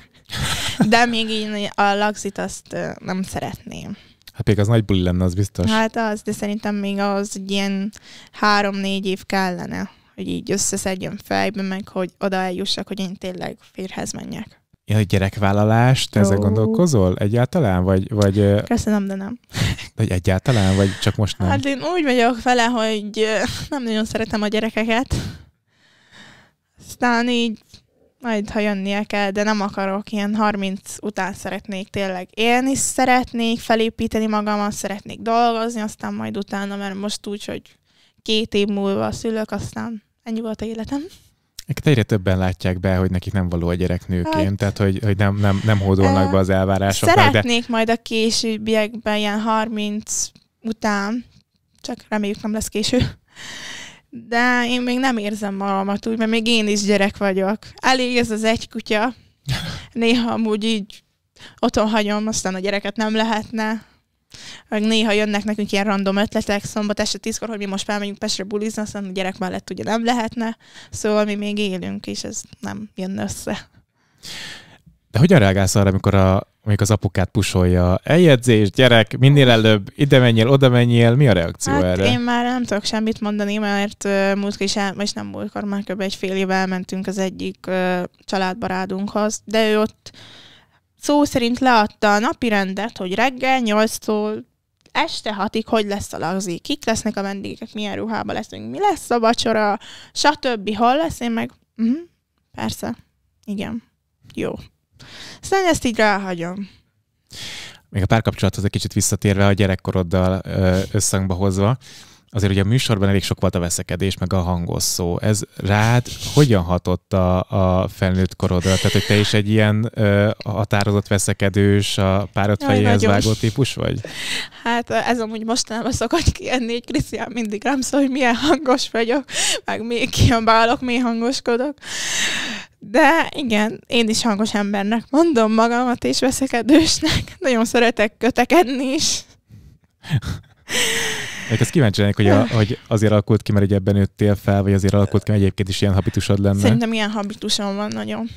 [SPEAKER 2] De még így a lagzit azt nem szeretném.
[SPEAKER 1] Hát még az nagy buli lenne, az biztos.
[SPEAKER 2] Hát az, de szerintem még az egy ilyen három-négy év kellene, hogy így összeszedjön fejbe, meg hogy oda eljussak, hogy én tényleg férhez menjek.
[SPEAKER 1] Ja, hogy gyerekvállalás, te oh. ezzel gondolkozol egyáltalán? Vagy, vagy,
[SPEAKER 2] Köszönöm, de nem.
[SPEAKER 1] Vagy egyáltalán, vagy csak most nem? Hát
[SPEAKER 2] én úgy vagyok vele, hogy nem nagyon szeretem a gyerekeket. Aztán így majd, ha jönnie kell, de nem akarok, ilyen 30 után szeretnék tényleg élni, szeretnék felépíteni magamat, szeretnék dolgozni, aztán majd utána, mert most úgy, hogy két év múlva szülök, aztán ennyi volt a életem.
[SPEAKER 1] Egyre többen látják be, hogy nekik nem való a gyerek nőként, hát, tehát hogy, hogy nem, nem, nem hódolnak be az elvárásoknak. Szeretnék
[SPEAKER 2] de... majd a későbbiekben, ilyen 30 után, csak reméljük nem lesz késő, de én még nem érzem magamat úgy, mert még én is gyerek vagyok. Elég ez az egy kutya. Néha amúgy így otthon hagyom, aztán a gyereket nem lehetne. Meg néha jönnek nekünk ilyen random ötletek szombat este tízkor, hogy mi most felmegyünk Pestre bulizni, aztán a gyerek mellett ugye nem lehetne. Szóval mi még élünk, és ez nem jön össze.
[SPEAKER 1] De hogyan reagálsz arra, amikor, a, amik az apukát pusolja? Eljegyzés, gyerek, minél előbb, ide menjél, oda menjél, mi a reakció hát erre? én
[SPEAKER 2] már nem tudok semmit mondani, mert uh, múltkor is, el, és nem múltkor, már kb. egy fél évvel mentünk az egyik uh, családbarádunkhoz, de ő ott szó szerint leadta a napi rendet, hogy reggel 8-tól este hatig hogy lesz a lagzi, kik lesznek a vendégek, milyen ruhába leszünk, mi lesz a vacsora, stb. Hol lesz, én meg uh-huh, persze, igen, jó. Szóval ezt így ráhagyom.
[SPEAKER 1] Még a párkapcsolathoz egy kicsit visszatérve a gyerekkoroddal összhangba hozva, azért ugye a műsorban elég sok volt a veszekedés, meg a hangos szó. Ez rád hogyan hatott a, a felnőtt korodra? Tehát, hogy te is egy ilyen ö, határozott veszekedős, a párat fejéhez vágó típus vagy?
[SPEAKER 2] Hát ez amúgy mostanában szokott kijönni, hogy Krisztián mindig rám szól, hogy milyen hangos vagyok, meg még kiabálok, mi hangoskodok. De igen, én is hangos embernek mondom magamat, és veszekedősnek. Nagyon szeretek kötekedni is.
[SPEAKER 1] Még ezt kíváncsi lennék, hogy, a, hogy azért alakult ki, mert ebben nőttél fel, vagy azért alakult ki, mert egyébként is ilyen habitusod lenne. Szerintem
[SPEAKER 2] ilyen habitusom van nagyon.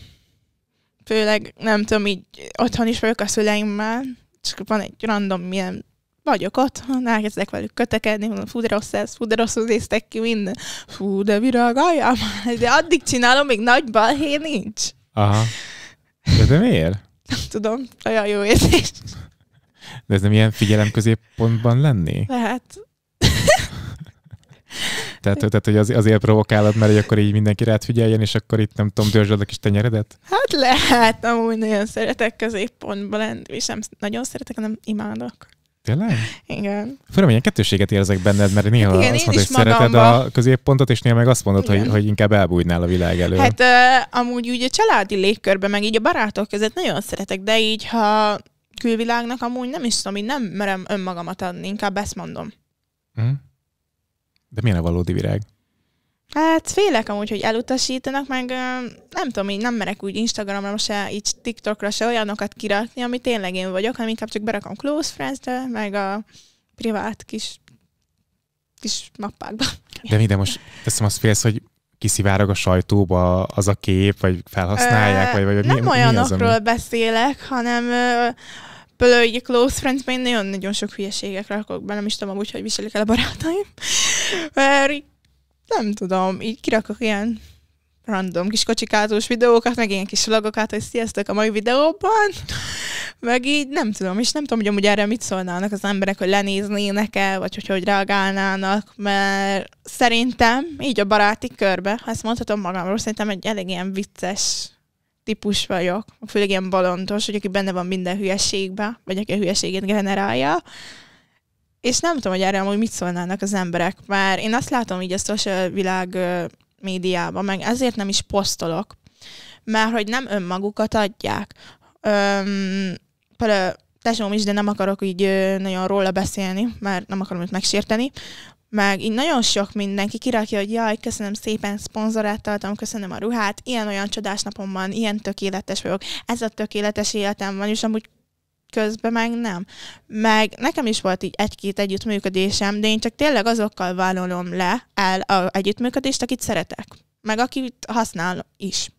[SPEAKER 2] Főleg, nem tudom, így otthon is vagyok a szüleimmel, csak van egy random milyen vagyok ott, elkezdek velük kötekedni, mondom, fú, de rossz ez, fú, de rosszul néztek ki minden. Fú, de virág, ajjam, de addig csinálom, még nagy balhé nincs.
[SPEAKER 1] Aha. De, de miért?
[SPEAKER 2] Nem tudom, olyan jó érzés.
[SPEAKER 1] De ez nem ilyen középpontban lenni? Lehet. Tehát, tehát hogy az, azért provokálod, mert hogy akkor így mindenki rád figyeljen, és akkor itt nem tudom, dörzsöd a kis tenyeredet?
[SPEAKER 2] Hát lehet, amúgy nagyon szeretek középpontba lenni, és nem nagyon szeretek, hanem imádok. Tényleg? Igen.
[SPEAKER 1] Főleg ilyen kettőséget érzek benned, mert néha hát igen, azt mondod, hogy szereted a középpontot, és néha meg azt mondod, hogy, hogy inkább elbújnál a világ elől. Hát
[SPEAKER 2] uh, amúgy úgy a családi légkörben, meg így a barátok között nagyon szeretek, de így, ha külvilágnak amúgy nem is tudom, így nem merem önmagamat adni, inkább ezt mondom.
[SPEAKER 1] Mm. De milyen a valódi virág?
[SPEAKER 2] Hát félek amúgy, hogy elutasítanak, meg nem tudom, így nem merek úgy Instagramra se, így TikTokra se olyanokat kirakni, ami tényleg én vagyok, hanem inkább csak berakom close friends meg a privát kis, kis mappákba.
[SPEAKER 1] De mi, de most teszem azt félsz, hogy kiszivárog a sajtóba az a kép, vagy felhasználják, vagy, vagy Nem mi, olyanokról mi az, ami...
[SPEAKER 2] beszélek, hanem például egy close friends én nagyon-nagyon sok hülyeségek rakok be, nem is tudom amúgy, hogy viselik el a barátaim. Mert így, nem tudom, így kirakok ilyen random kis kocsikázós videókat, meg ilyen kis vlogokat, hogy sziasztok a mai videóban, meg így nem tudom, és nem tudom, hogy amúgy erre mit szólnának az emberek, hogy lenéznének el, vagy hogy hogy reagálnának, mert szerintem így a baráti körbe, ha ezt mondhatom magamról, szerintem egy elég ilyen vicces típus vagyok, főleg ilyen balontos, hogy aki benne van minden hülyeségbe, vagy aki a hülyeségét generálja, és nem tudom, hogy erre amúgy mit szólnának az emberek, mert én azt látom így a social világ médiában, meg ezért nem is posztolok, mert hogy nem önmagukat adják. például tesóm is, de nem akarok így nagyon róla beszélni, mert nem akarom őt megsérteni, meg így nagyon sok mindenki kirakja, hogy jaj, köszönöm szépen, szponzorát tartom, köszönöm a ruhát, ilyen-olyan csodás napom van, ilyen tökéletes vagyok, ez a tökéletes életem van, és amúgy közben meg nem. Meg nekem is volt így egy-két együttműködésem, de én csak tényleg azokkal vállalom le el a együttműködést, akit szeretek, meg akit használ is.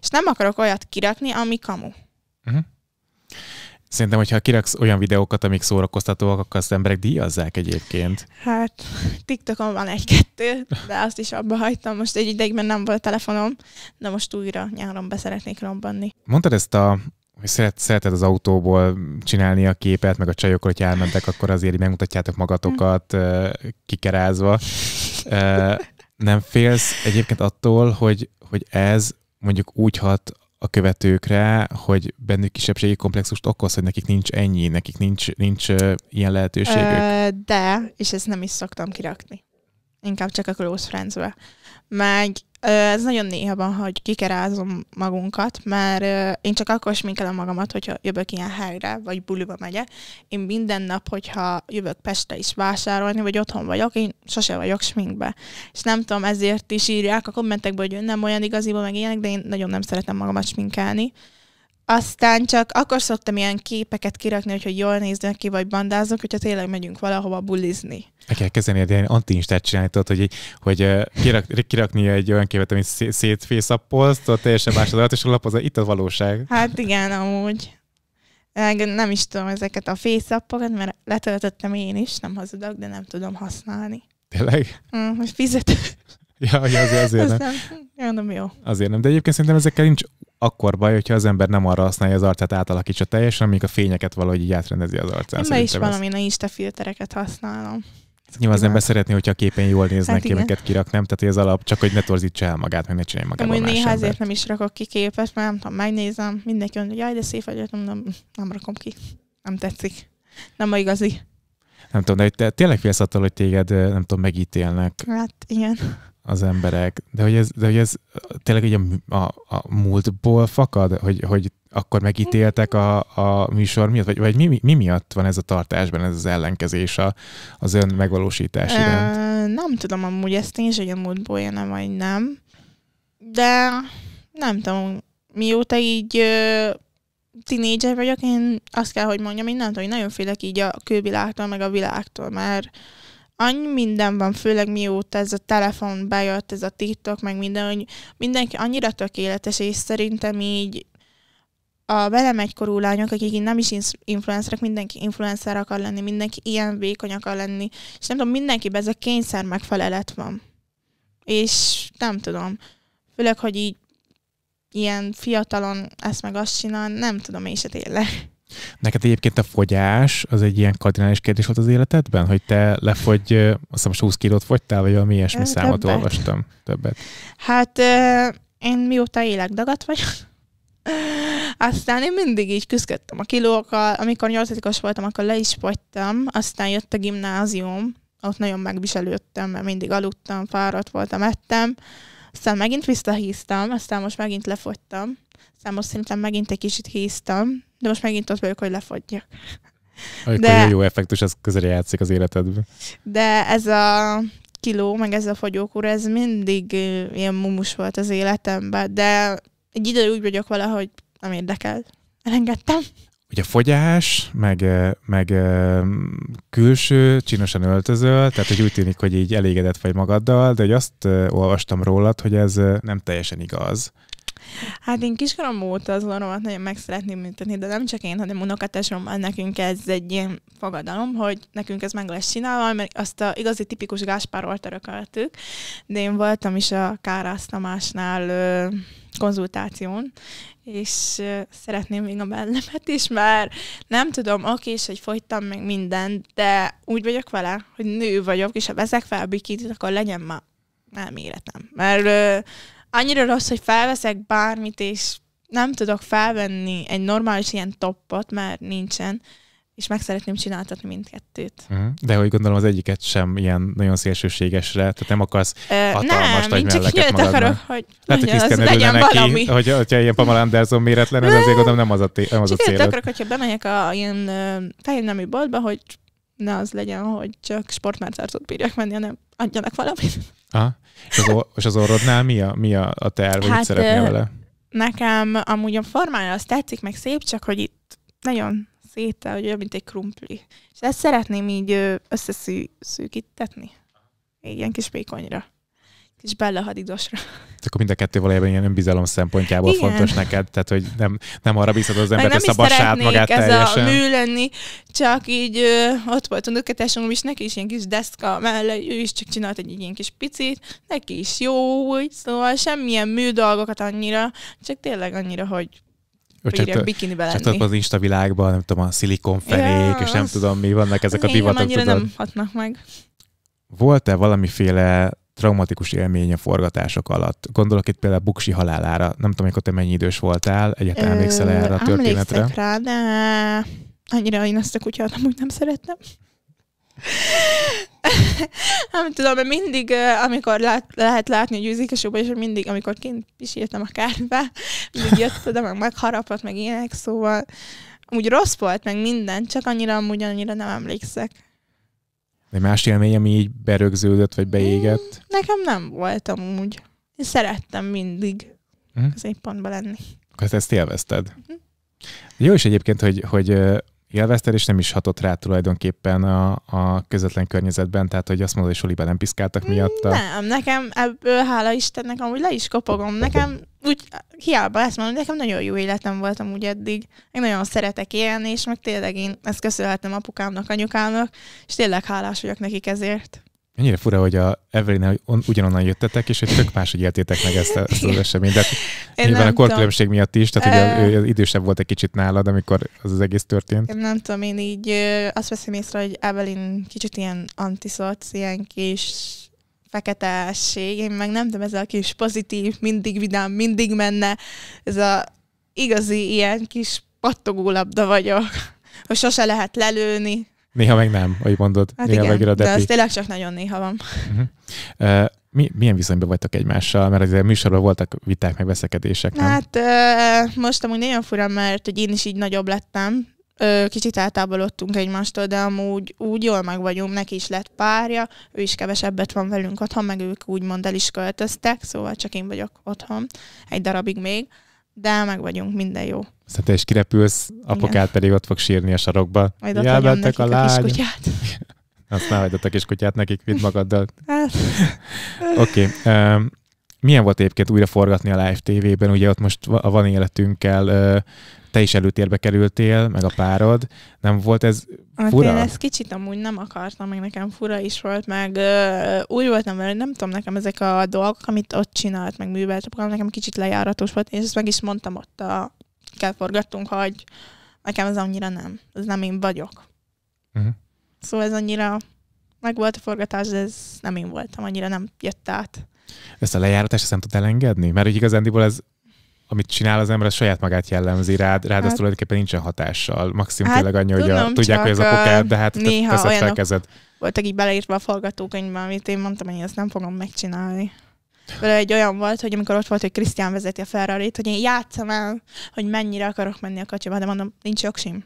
[SPEAKER 2] És nem akarok olyat kirakni, ami kamu. Uh-huh.
[SPEAKER 1] Szerintem, hogyha kiraksz olyan videókat, amik szórakoztatóak, akkor az emberek díjazzák egyébként.
[SPEAKER 2] Hát, TikTokon van egy-kettő, de azt is abba hagytam. Most egy ideigben nem volt telefonom, de most újra nyáron beszeretnék lombanni.
[SPEAKER 1] Mondtad ezt a hogy szeret, szereted az autóból csinálni a képet, meg a csajok, hogy elmentek, akkor azért megmutatjátok magatokat kikerázva. Nem félsz egyébként attól, hogy, hogy ez mondjuk úgy hat a követőkre, hogy bennük kisebbségi komplexust okoz, hogy nekik nincs ennyi, nekik nincs, nincs ilyen lehetőségük?
[SPEAKER 2] De, és ezt nem is szoktam kirakni. Inkább csak a close friends -be. Meg ez nagyon néha van, hogy kikerázom magunkat, mert én csak akkor sminkelem magamat, hogyha jövök ilyen helyre, vagy buliba megyek. Én minden nap, hogyha jövök Pestre is vásárolni, vagy otthon vagyok, én sose vagyok sminkbe. És nem tudom, ezért is írják a kommentekből, hogy nem olyan igaziba meg ilyenek, de én nagyon nem szeretem magamat sminkelni. Aztán csak akkor szoktam ilyen képeket kirakni, hogy, hogy jól néznek ki, vagy bandázok, hogyha tényleg megyünk valahova bulizni.
[SPEAKER 1] El kell kezdeni egy ilyen anti csinálni, tudod, hogy, hogy kirak, kirakni egy olyan képet, amit szétfészappolsz, tudod, teljesen más és lap, az itt a valóság.
[SPEAKER 2] Hát igen, amúgy. Nem is tudom ezeket a fészappokat, mert letöltöttem én is, nem hazudok, de nem tudom használni. Tényleg? Mm, most fizetek.
[SPEAKER 1] Ja, ja, azért, azért nem. nem. nem jó. Azért nem, de egyébként szerintem ezekkel nincs akkor baj, hogyha az ember nem arra használja az arcát, átalakítsa teljesen, amíg a fényeket valahogy így átrendezi az arcán. Én be is valami
[SPEAKER 2] a Insta filtereket használom.
[SPEAKER 1] Nyilván az ember szeretné, hogyha a képen jól néznek hát ki, amiket kirak, nem? Tehát ez alap, csak hogy ne torzítsa el magát, meg ne csinálj magát. Amúgy néha embert. azért
[SPEAKER 2] nem is rakok ki képet, mert nem tudom, megnézem, mindenki mondja, jaj, de szép vagy, hát nem, nem rakom ki. Nem tetszik. Nem a igazi.
[SPEAKER 1] Nem tudom, de te tényleg félsz attól, hogy téged, nem tudom, megítélnek.
[SPEAKER 2] Hát igen
[SPEAKER 1] az emberek. De hogy ez, de hogy ez tényleg így a, a, a múltból fakad, hogy, hogy akkor megítéltek a, a műsor miatt, vagy, vagy mi, mi, mi miatt van ez a tartásban, ez az ellenkezés a, az ön megvalósítás e, iránt? Nem
[SPEAKER 2] tudom amúgy, ezt hogy a múltból jön vagy nem, de nem tudom, mióta így ö, tinédzser vagyok, én azt kell, hogy mondjam, én nem tudom, hogy nagyon félek így a külvilágtól, meg a világtól, mert annyi minden van, főleg mióta ez a telefon bejött, ez a TikTok, meg minden, hogy mindenki annyira tökéletes, és szerintem így a velem egykorú lányok, akik így nem is influencerek, mindenki influencer akar lenni, mindenki ilyen vékony akar lenni, és nem tudom, mindenki ez a kényszer megfelelet van. És nem tudom, főleg, hogy így ilyen fiatalon ezt meg azt csinál, nem tudom én se tényleg.
[SPEAKER 1] Neked egyébként a fogyás az egy ilyen kardinális kérdés volt az életedben, hogy te lefogy, azt hiszem 20 kilót fogytál, vagy valami ilyesmi Többet. számot olvastam többet.
[SPEAKER 2] Hát én mióta élek dagat vagyok, aztán én mindig így küzdöttem a kilókkal, amikor nyolcadikos voltam, akkor le is fogytam, aztán jött a gimnázium, ott nagyon megviselődtem, mert mindig aludtam, fáradt voltam, ettem, aztán megint visszahíztam, aztán most megint lefogytam, Számos szerintem megint egy kicsit híztam, de most megint ott vagyok, hogy lefogyjak.
[SPEAKER 1] Akkor de, jó effektus, ez közre játszik az életedben.
[SPEAKER 2] De ez a kiló, meg ez a fogyókúra, ez mindig ilyen mumus volt az életemben, de egy idő úgy vagyok vele, hogy nem érdekel. Elengedtem.
[SPEAKER 1] Ugye fogyás, meg, meg külső, csinosan öltözöl, tehát hogy úgy tűnik, hogy így elégedett vagy magaddal, de hogy azt olvastam rólad, hogy ez nem teljesen igaz.
[SPEAKER 2] Hát én kiskorom óta az orromat nagyon meg szeretném műtetni, de nem csak én, hanem unokatesommal nekünk ez egy ilyen fogadalom, hogy nekünk ez meg lesz csinálva, mert azt a igazi tipikus Gáspárolt örököltük, de én voltam is a Kárász Tamásnál ö, konzultáción, és ö, szeretném még a mellemet is, mert nem tudom, oké, és hogy folytam meg mindent, de úgy vagyok vele, hogy nő vagyok, és ha veszek fel a bikit, akkor legyen ma elméletem. Mert ö, annyira rossz, hogy felveszek bármit, és nem tudok felvenni egy normális ilyen toppot, mert nincsen, és meg szeretném csináltatni mindkettőt.
[SPEAKER 1] Mhm. De hogy gondolom az egyiket sem ilyen nagyon szélsőségesre, tehát nem akarsz hatalmas nem, én csak ilyet akarok, hogy Lehet, hogy az legyen neki, valami. Hogy, hogyha ilyen Pamela Anderson méretlen, ez azért gondolom nem az a, nem az a célod. akarok,
[SPEAKER 2] hogyha bemegyek a ilyen fehérnemű boltba, hogy ne az legyen, hogy csak sportmártartót bírjak menni, hanem adjanak valamit.
[SPEAKER 1] Aha. És, az, or- és az orrodnál mi a, mi a, a terv, hát, hogy szeretnél vele?
[SPEAKER 2] Nekem amúgy a formája az tetszik, meg szép, csak hogy itt nagyon széte, hogy olyan, mint egy krumpli. És ezt szeretném így összeszűkítetni. Így ilyen kis vékonyra és Tehát
[SPEAKER 1] Akkor mind a kettő valójában ilyen önbizalom szempontjából Igen. fontos neked, tehát hogy nem, nem arra bízod az embert, hogy szabad magát ez teljesen. Nem
[SPEAKER 2] lenni, csak így ö, ott volt a nöketesem, és neki is ilyen kis deszka mellé, ő is csak csinált egy ilyen kis picit, neki is jó, úgy, szóval semmilyen mű dolgokat annyira, csak tényleg annyira, hogy csak bikinibe lenni. Csak az
[SPEAKER 1] Insta világban, nem tudom, a szilikonfenék, ja, és nem tudom mi, vannak ezek a divatok. Nem annyira tudod. nem
[SPEAKER 2] hatnak meg.
[SPEAKER 1] Volt-e valamiféle traumatikus élmény a forgatások alatt. Gondolok itt például Buksi halálára. Nem tudom, amikor te mennyi idős voltál, egyáltalán emlékszel erre a történetre?
[SPEAKER 2] rá, de annyira én azt a kutyát amúgy nem szeretem. nem tudom, mert mindig, amikor lát, lehet látni, hogy űzik a sóba, és mindig, amikor kint pisiltem a kárba, mindig jött oda, meg megharapott, meg ilyenek, szóval úgy rossz volt, meg minden, csak annyira, amúgy annyira nem emlékszek.
[SPEAKER 1] Egy más élmény, ami így berögződött, vagy beégett? Mm,
[SPEAKER 2] nekem nem voltam úgy. Én szerettem mindig mhm. az huh középpontban lenni.
[SPEAKER 1] Akkor ezt élvezted. Mm. Jó is egyébként, hogy, hogy élvezted, és nem is hatott rá tulajdonképpen a, a közvetlen környezetben, tehát hogy azt mondod, hogy soliban nem piszkáltak miatt. Mm, Nem,
[SPEAKER 2] nekem ebből hála Istennek amúgy le is kopogom. Nekem úgy hiába ezt mondom, nekem nagyon jó életem voltam úgy eddig. Én nagyon szeretek élni, és meg tényleg én ezt köszönhetem apukámnak, anyukámnak, és tényleg hálás vagyok nekik ezért.
[SPEAKER 1] Ennyire fura, hogy a Evelyn ugyanonnan jöttetek, és hogy tök máshogy éltétek meg ezt, ezt az eseményt. De nyilván a korkülönbség miatt is, tehát ugye ő idősebb volt egy kicsit nálad, amikor az, az egész történt.
[SPEAKER 2] Én nem tudom, én így azt veszem észre, hogy Evelyn kicsit ilyen antiszocz, ilyen kis feketesség, én meg nem tudom, ez a kis pozitív, mindig vidám, mindig menne, ez a igazi ilyen kis pattogó labda vagyok, hogy sose lehet lelőni.
[SPEAKER 1] Néha meg nem, ahogy mondod. Hát néha igen, meg de ez tényleg
[SPEAKER 2] csak nagyon néha van. Uh-huh.
[SPEAKER 1] Uh, mi, milyen viszonyban vagytok egymással? Mert azért műsorban voltak viták, meg veszekedések, nem?
[SPEAKER 2] Hát uh, most amúgy nagyon fura, mert hogy én is így nagyobb lettem, kicsit eltávolodtunk egymástól, de amúgy úgy jól meg vagyunk, neki is lett párja, ő is kevesebbet van velünk otthon, meg ők úgymond el is költöztek, szóval csak én vagyok otthon egy darabig még, de meg vagyunk, minden jó.
[SPEAKER 1] Szóval te is kirepülsz, apukát pedig ott fog sírni a sarokba. Majd ott nekik a, a kiskutyát. Azt ne hagyd a kiskutyát nekik, vidd magaddal. Hát. Oké. okay. Um, milyen volt egyébként újra forgatni a Live TV-ben? Ugye ott most a Van életünkkel uh, te is előtérbe kerültél, meg a párod. Nem volt ez hát fura? Hát én ezt
[SPEAKER 2] kicsit amúgy nem akartam, meg nekem fura is volt, meg uh, úgy voltam vele, hogy nem tudom, nekem ezek a dolgok, amit ott csinált, meg művelt, nekem kicsit lejáratos volt, és ezt meg is mondtam ott, a, kell forgattunk, hogy nekem ez annyira nem, ez nem én vagyok. Uh-huh. Szóval ez annyira meg volt a forgatás, de ez nem én voltam, annyira nem jött át.
[SPEAKER 1] Ezt a lejáratást ezt nem tud elengedni? Mert hogy igazándiból ez amit csinál az ember, az saját magát jellemzi rád, rád hát, az tulajdonképpen nincsen hatással. Maximum hát, tényleg annyi, hogy a, tudják, hogy ez a pokár, de hát néha teszed fel kezed.
[SPEAKER 2] Voltak így beleírva a forgatókönyvben, amit én mondtam, hogy én ezt nem fogom megcsinálni. Vele egy olyan volt, hogy amikor ott volt, hogy Krisztián vezeti a ferrari hogy én játszom el, hogy mennyire akarok menni a kacsiba, de mondom, nincs jogsim.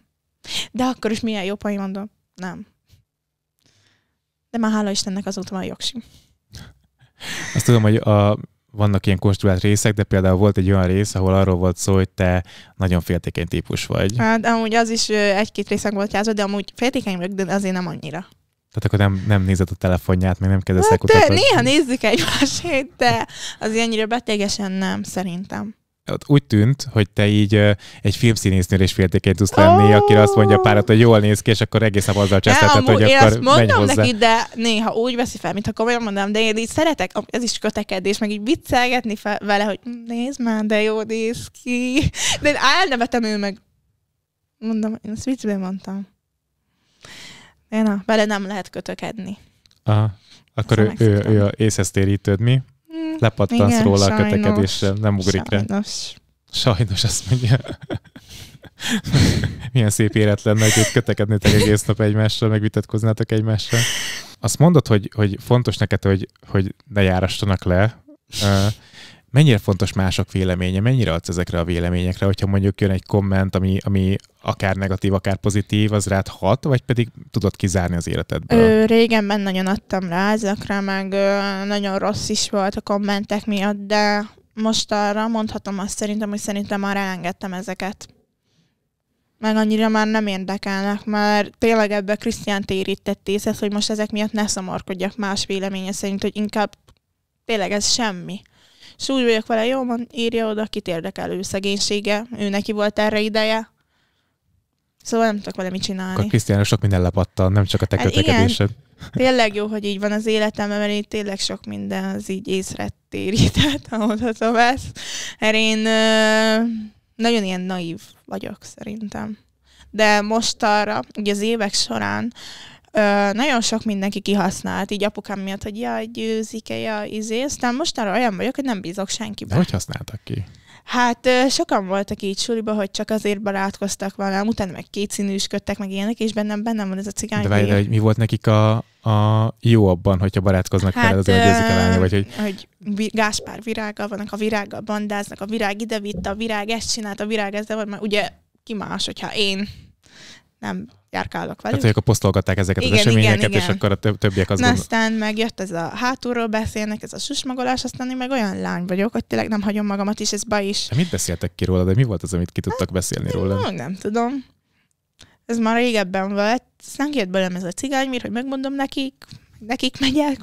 [SPEAKER 2] De akkor is milyen jó poén, mondom, nem. De már hála Istennek azóta van jogsim.
[SPEAKER 1] Azt tudom, hogy a vannak ilyen konstruált részek, de például volt egy olyan rész, ahol arról volt szó, hogy te nagyon féltékeny típus vagy.
[SPEAKER 2] Hát amúgy az is egy-két részek volt játszva, de amúgy féltékeny vagyok, de azért nem annyira.
[SPEAKER 1] Tehát akkor nem, nem nézed a telefonját, még nem kezdesz hát, el kutatni. Néha
[SPEAKER 2] nézzük egymásét, de az annyira betegesen nem, szerintem
[SPEAKER 1] ott úgy tűnt, hogy te így egy filmszínésznől is féltékeny tudsz lenni, oh. aki azt mondja párat, hogy jól néz ki, és akkor egész nap azzal cseszteted, hogy én akkor azt menj hozzá. neki,
[SPEAKER 2] de néha úgy veszi fel, mintha komolyan mondanám, de én így szeretek, ez is kötekedés, meg így viccelgetni fel, vele, hogy mm, nézd már, de jó néz ki. De én elnevetem ő meg. Mondom, én ezt viccben mondtam. Én a, vele nem lehet kötökedni.
[SPEAKER 1] Aha. Akkor ő, ő, ő, ő a észesztérítőd mi? Lepattansz Igen, róla sajnos, a kötekedésre, nem ugrik sajnos. rá. Sajnos azt mondja. Milyen szép lenne, hogy kötekednétek egész nap egymással, megvitatkoznátok egymással. Azt mondod, hogy, hogy fontos neked, hogy, hogy ne járastanak le, mennyire fontos mások véleménye, mennyire adsz ezekre a véleményekre, hogyha mondjuk jön egy komment, ami, ami akár negatív, akár pozitív, az rád hat, vagy pedig tudod kizárni az életedből?
[SPEAKER 2] Ö, régenben nagyon adtam rá ezekre, meg ö, nagyon rossz is volt a kommentek miatt, de most arra mondhatom azt szerintem, hogy szerintem már elengedtem ezeket. Meg annyira már nem érdekelnek, mert tényleg ebbe Krisztián térített észhez, hogy most ezek miatt ne szomorkodjak más véleménye szerint, hogy inkább tényleg ez semmi és úgy vagyok vele, jó van, írja oda, kit érdekel ő szegénysége, ő neki volt erre ideje. Szóval nem tudok vele mit csinálni. Akkor Krisztián
[SPEAKER 1] sok minden lepatta, nem csak a te hát Igen,
[SPEAKER 2] tényleg jó, hogy így van az életem, mert én tényleg sok minden az így észre térített, ha mondhatom ezt. Mert én nagyon ilyen naív vagyok szerintem. De most arra, ugye az évek során Ö, nagyon sok mindenki kihasznált, így apukám miatt, hogy jaj, a jaj, izé. Aztán mostanra olyan vagyok, hogy nem bízok senkiben.
[SPEAKER 1] De hogy használtak ki?
[SPEAKER 2] Hát ö, sokan voltak így suliba, hogy csak azért barátkoztak velem, utána meg kétszínűsködtek, meg ilyenek, és bennem, bennem van ez a cigány. De várj, hogy
[SPEAKER 1] mi volt nekik a, a jó abban, hogyha barátkoznak hát, vele, azon, hogy győzik a vagy hogy...
[SPEAKER 2] hogy Gáspár virággal vannak, a virággal bandáznak, a virág ide vitt, a virág ezt csinált, a virág ezzel, vagy már ugye ki más, hogyha én nem járkálok velük. Tehát, akkor posztolgatták ezeket igen, az eseményeket, igen, igen. és akkor a töb- többiek azt Na, gondol... aztán meg jött ez a hátulról beszélnek, ez a susmagolás, aztán én meg olyan lány vagyok, hogy tényleg nem hagyom magamat, is, ez baj is. De
[SPEAKER 1] mit beszéltek ki róla, de mi volt az, amit ki tudtak hát, beszélni róla? Nem,
[SPEAKER 2] nem tudom. Ez már régebben volt. Aztán két belem ez a cigánymér, hogy megmondom nekik, nekik megyek,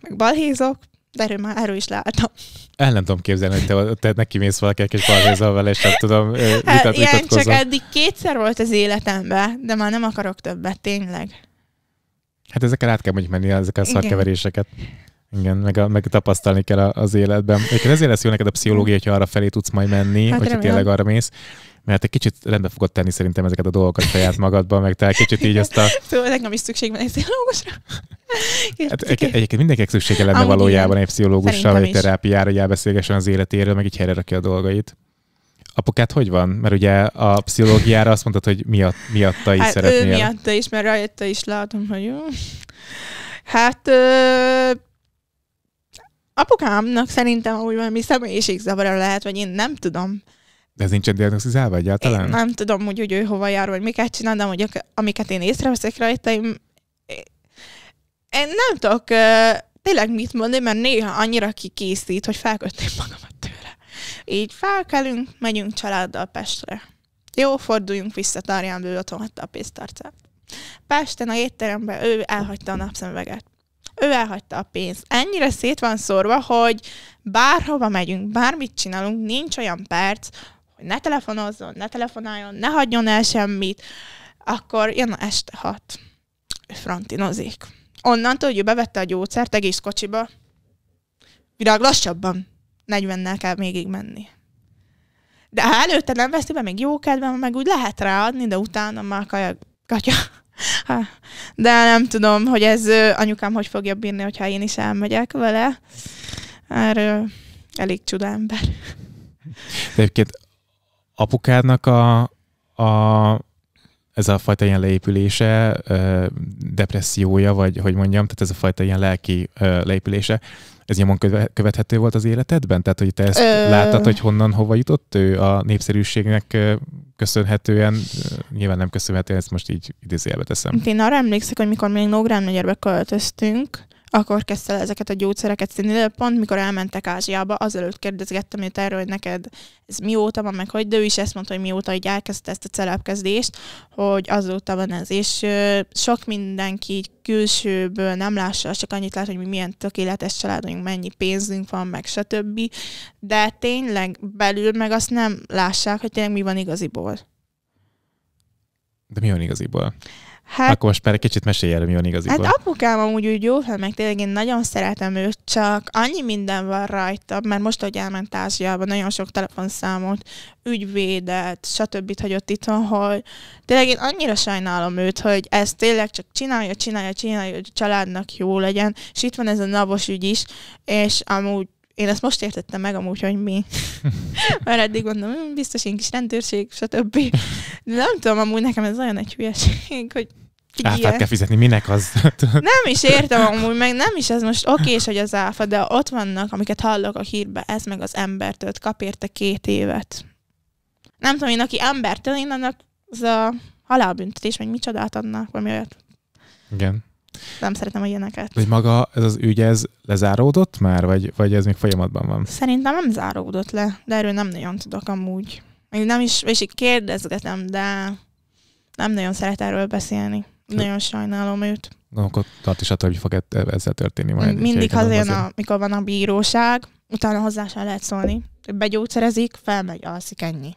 [SPEAKER 2] meg balhézok, de erről már erről is láttam.
[SPEAKER 1] El nem tudom képzelni, hogy te, te neki mész valakinek, és balhézzal vele, és nem tudom, vitat, hát, Ilyen csak
[SPEAKER 2] eddig kétszer volt az életemben, de már nem akarok többet, tényleg.
[SPEAKER 1] Hát ezeken át kell mondjuk menni, ezeket a szarkeveréseket. Igen. Igen, meg, a, meg tapasztalni kell az életben. Egyébként ezért lesz jó neked a pszichológia, hogyha arra felé tudsz majd menni, hát hogyha tényleg arra mész mert egy kicsit rendbe fogod tenni szerintem ezeket a dolgokat saját magadban, meg te kicsit így azt a...
[SPEAKER 2] Szóval nekem is szükség van egy pszichológusra. hát egy,
[SPEAKER 1] egyébként mindenkinek szüksége lenne Amúgy valójában egy pszichológussal, vagy egy terápiára, hogy elbeszélgessen az életéről, meg így helyre rakja a dolgait. Apukát hogy van? Mert ugye a pszichológiára azt mondtad, hogy miatt, miatta is hát szeretnél. Ő miatta
[SPEAKER 2] is, mert rajta is látom, hogy jó. Hát ö, Apukámnak szerintem úgy valami személyiségzavara lehet, vagy én nem tudom.
[SPEAKER 1] De ez nincsen diagnosztizálva egyáltalán? Én nem
[SPEAKER 2] tudom, hogy, hogy ő hova jár, vagy miket csinál, de hogy amiket én észreveszek rajta, én, én nem tudok uh, tényleg mit mondani, mert néha annyira kikészít, hogy felkötném magamat tőle. Így felkelünk, megyünk családdal Pestre. Jó, forduljunk vissza, Tarjánből otthon hagyta a pénztárcát. Pesten a étteremben ő elhagyta a napszemüveget ő elhagyta a pénzt. Ennyire szét van szórva, hogy bárhova megyünk, bármit csinálunk, nincs olyan perc, hogy ne telefonozzon, ne telefonáljon, ne hagyjon el semmit, akkor jön a este hat. Frantinozik. Onnantól, hogy ő bevette a gyógyszert egész kocsiba, virág lassabban, 40-nel kell mégig menni. De ha előtte nem veszi be, még jó kedvem, meg úgy lehet ráadni, de utána már kajak, katya. De nem tudom, hogy ez anyukám hogy fogja bírni, hogyha én is elmegyek vele. Erről elég csuda ember.
[SPEAKER 1] De egyébként apukádnak a, a ez a fajta ilyen leépülése, depressziója, vagy hogy mondjam, tehát ez a fajta ilyen lelki leépülése, ez nyomon követhető volt az életedben? Tehát, hogy te ezt Ö... láttad, hogy honnan, hova jutott ő a népszerűségnek köszönhetően? Nyilván nem köszönhetően, ezt most így idézőjelbe teszem. Hát
[SPEAKER 2] én arra emlékszek, hogy mikor még Nógrán megyerbe költöztünk, akkor kezdte el ezeket a gyógyszereket szedni, de pont mikor elmentek Ázsiába, azelőtt kérdezgettem őt erről, hogy neked ez mióta van, meg hogy, de ő is ezt mondta, hogy mióta így elkezdte ezt a celepkezdést, hogy azóta van ez, és ö, sok mindenki így külsőből nem lássa, csak annyit lát, hogy mi milyen tökéletes családunk, mennyi pénzünk van, meg stb. De tényleg belül meg azt nem lássák, hogy tényleg mi van igaziból.
[SPEAKER 1] De mi van igaziból? Hát, Akkor most már egy kicsit mesélj el, mi van igazi. Hát
[SPEAKER 2] apukám amúgy úgy jó fel, hát meg tényleg én nagyon szeretem őt, csak annyi minden van rajta, mert most, hogy elment Ázsiába, nagyon sok telefonszámot, ügyvédet, stb. hagyott itthon, hogy tényleg én annyira sajnálom őt, hogy ez tényleg csak csinálja, csinálja, csinálja, hogy a családnak jó legyen, és itt van ez a navos ügy is, és amúgy én ezt most értettem meg amúgy, hogy mi. Mert eddig gondolom, hmm, biztos én kis rendőrség, stb. De nem tudom, amúgy nekem ez olyan egy hülyeség, hogy
[SPEAKER 1] Áfát kell fizetni, minek az?
[SPEAKER 2] nem is értem amúgy, meg nem is ez most oké, és hogy az áfa, de ott vannak, amiket hallok a hírbe, ez meg az embertől, kap érte két évet. Nem tudom, én aki embertől, én annak az a halálbüntetés, vagy micsodát adnak, valami olyat. Igen nem szeretem a ilyeneket.
[SPEAKER 1] Hogy maga ez az ügy, ez lezáródott már, vagy, vagy ez még folyamatban van?
[SPEAKER 2] Szerintem nem záródott le, de erről nem nagyon tudok amúgy. Még nem is, és így kérdezgetem, de nem nagyon szeret erről beszélni. Nagyon sajnálom őt.
[SPEAKER 1] Na, akkor tart is attól, hogy fog ezzel történni majd. Mindig hazajön,
[SPEAKER 2] amikor van a bíróság, utána hozzá sem lehet szólni. Begyógyszerezik, felmegy, alszik ennyi.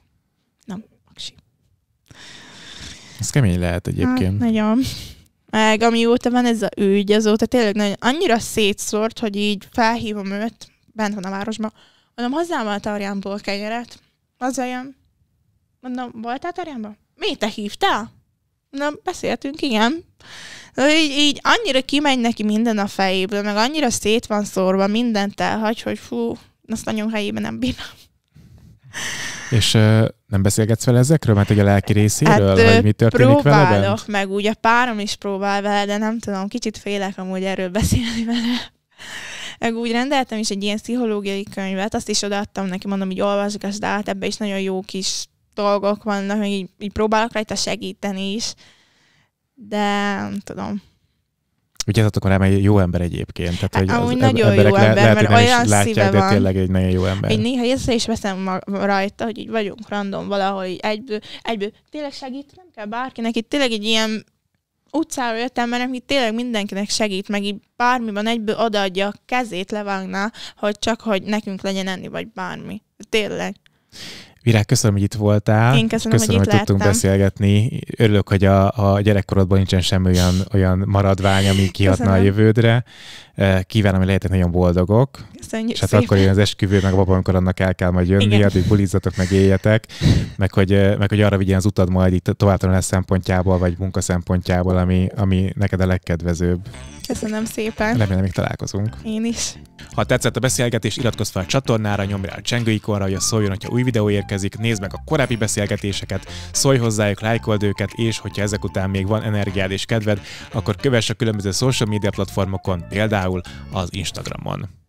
[SPEAKER 2] Nem, maxi.
[SPEAKER 1] Ez kemény lehet egyébként.
[SPEAKER 2] Hát, nagyon. Meg amióta van ez a ügy, azóta tényleg nagyon, annyira szétszort, hogy így felhívom őt, bent van a városban, mondom, hozzám a tarjámból kenyeret, olyan. Mondom, voltál tarjámban? Mi, te hívtál? Na beszéltünk, igen. Így, így annyira kimegy neki minden a fejéből, meg annyira szét van szórva, mindent elhagy, hogy fú, azt nagyon helyében nem bírom.
[SPEAKER 1] És uh, nem beszélgetsz vele ezekről, mert egy a lelki részéről, hát, hogy mi történik próbálok, vele? Próbálok,
[SPEAKER 2] meg úgy a párom is próbál vele, de nem tudom, kicsit félek amúgy erről beszélni vele. Meg úgy rendeltem is egy ilyen pszichológiai könyvet, azt is odaadtam neki, mondom, hogy olvasgass, de hát ebben is nagyon jó kis dolgok vannak, meg így, így próbálok rajta segíteni is, de nem tudom.
[SPEAKER 1] Vigyázzatok rá, mert jó ember egyébként. Tehát, hogy az Amúgy nagyon jó ember, le, lehet, mert olyan is látják, szíve de van. tényleg egy nagyon jó ember. Én
[SPEAKER 2] néha észre is veszem rajta, hogy így vagyunk random valahol, így egyből, egyből tényleg segít, nem kell bárkinek, itt tényleg egy ilyen utcára jött mert aki tényleg mindenkinek segít, meg így bármiban egyből odaadja a kezét, levágná, hogy csak, hogy nekünk legyen enni, vagy bármi. Tényleg.
[SPEAKER 1] Virág, köszönöm, hogy itt voltál. Én köszönöm, köszönöm hogy, hogy itt tudtunk láttam. beszélgetni. Örülök, hogy a, a gyerekkorodban nincsen semmi olyan, olyan maradvány, ami kihatna köszönöm. a jövődre. E, kívánom, hogy lehetek nagyon boldogok.
[SPEAKER 2] Köszönjük És hát szépen. akkor jön az
[SPEAKER 1] esküvő, meg a baba, amikor annak el kell majd jönni, Igen. addig bulizzatok, meg éljetek, meg hogy, e, meg hogy arra vigyen az utad majd itt tovább szempontjából, vagy munka szempontjából, ami, ami neked a legkedvezőbb. Köszönöm szépen. Remélem, még találkozunk. Én is. Ha tetszett a beszélgetés, iratkozz fel a csatornára, nyomj rá a csengő ikonra, hogy a szóljon, hogyha új videó érkezik, nézd meg a korábbi beszélgetéseket, szólj hozzájuk, lájkold őket, és hogyha ezek után még van energiád és kedved, akkor kövess a különböző social media platformokon, például az Instagramon.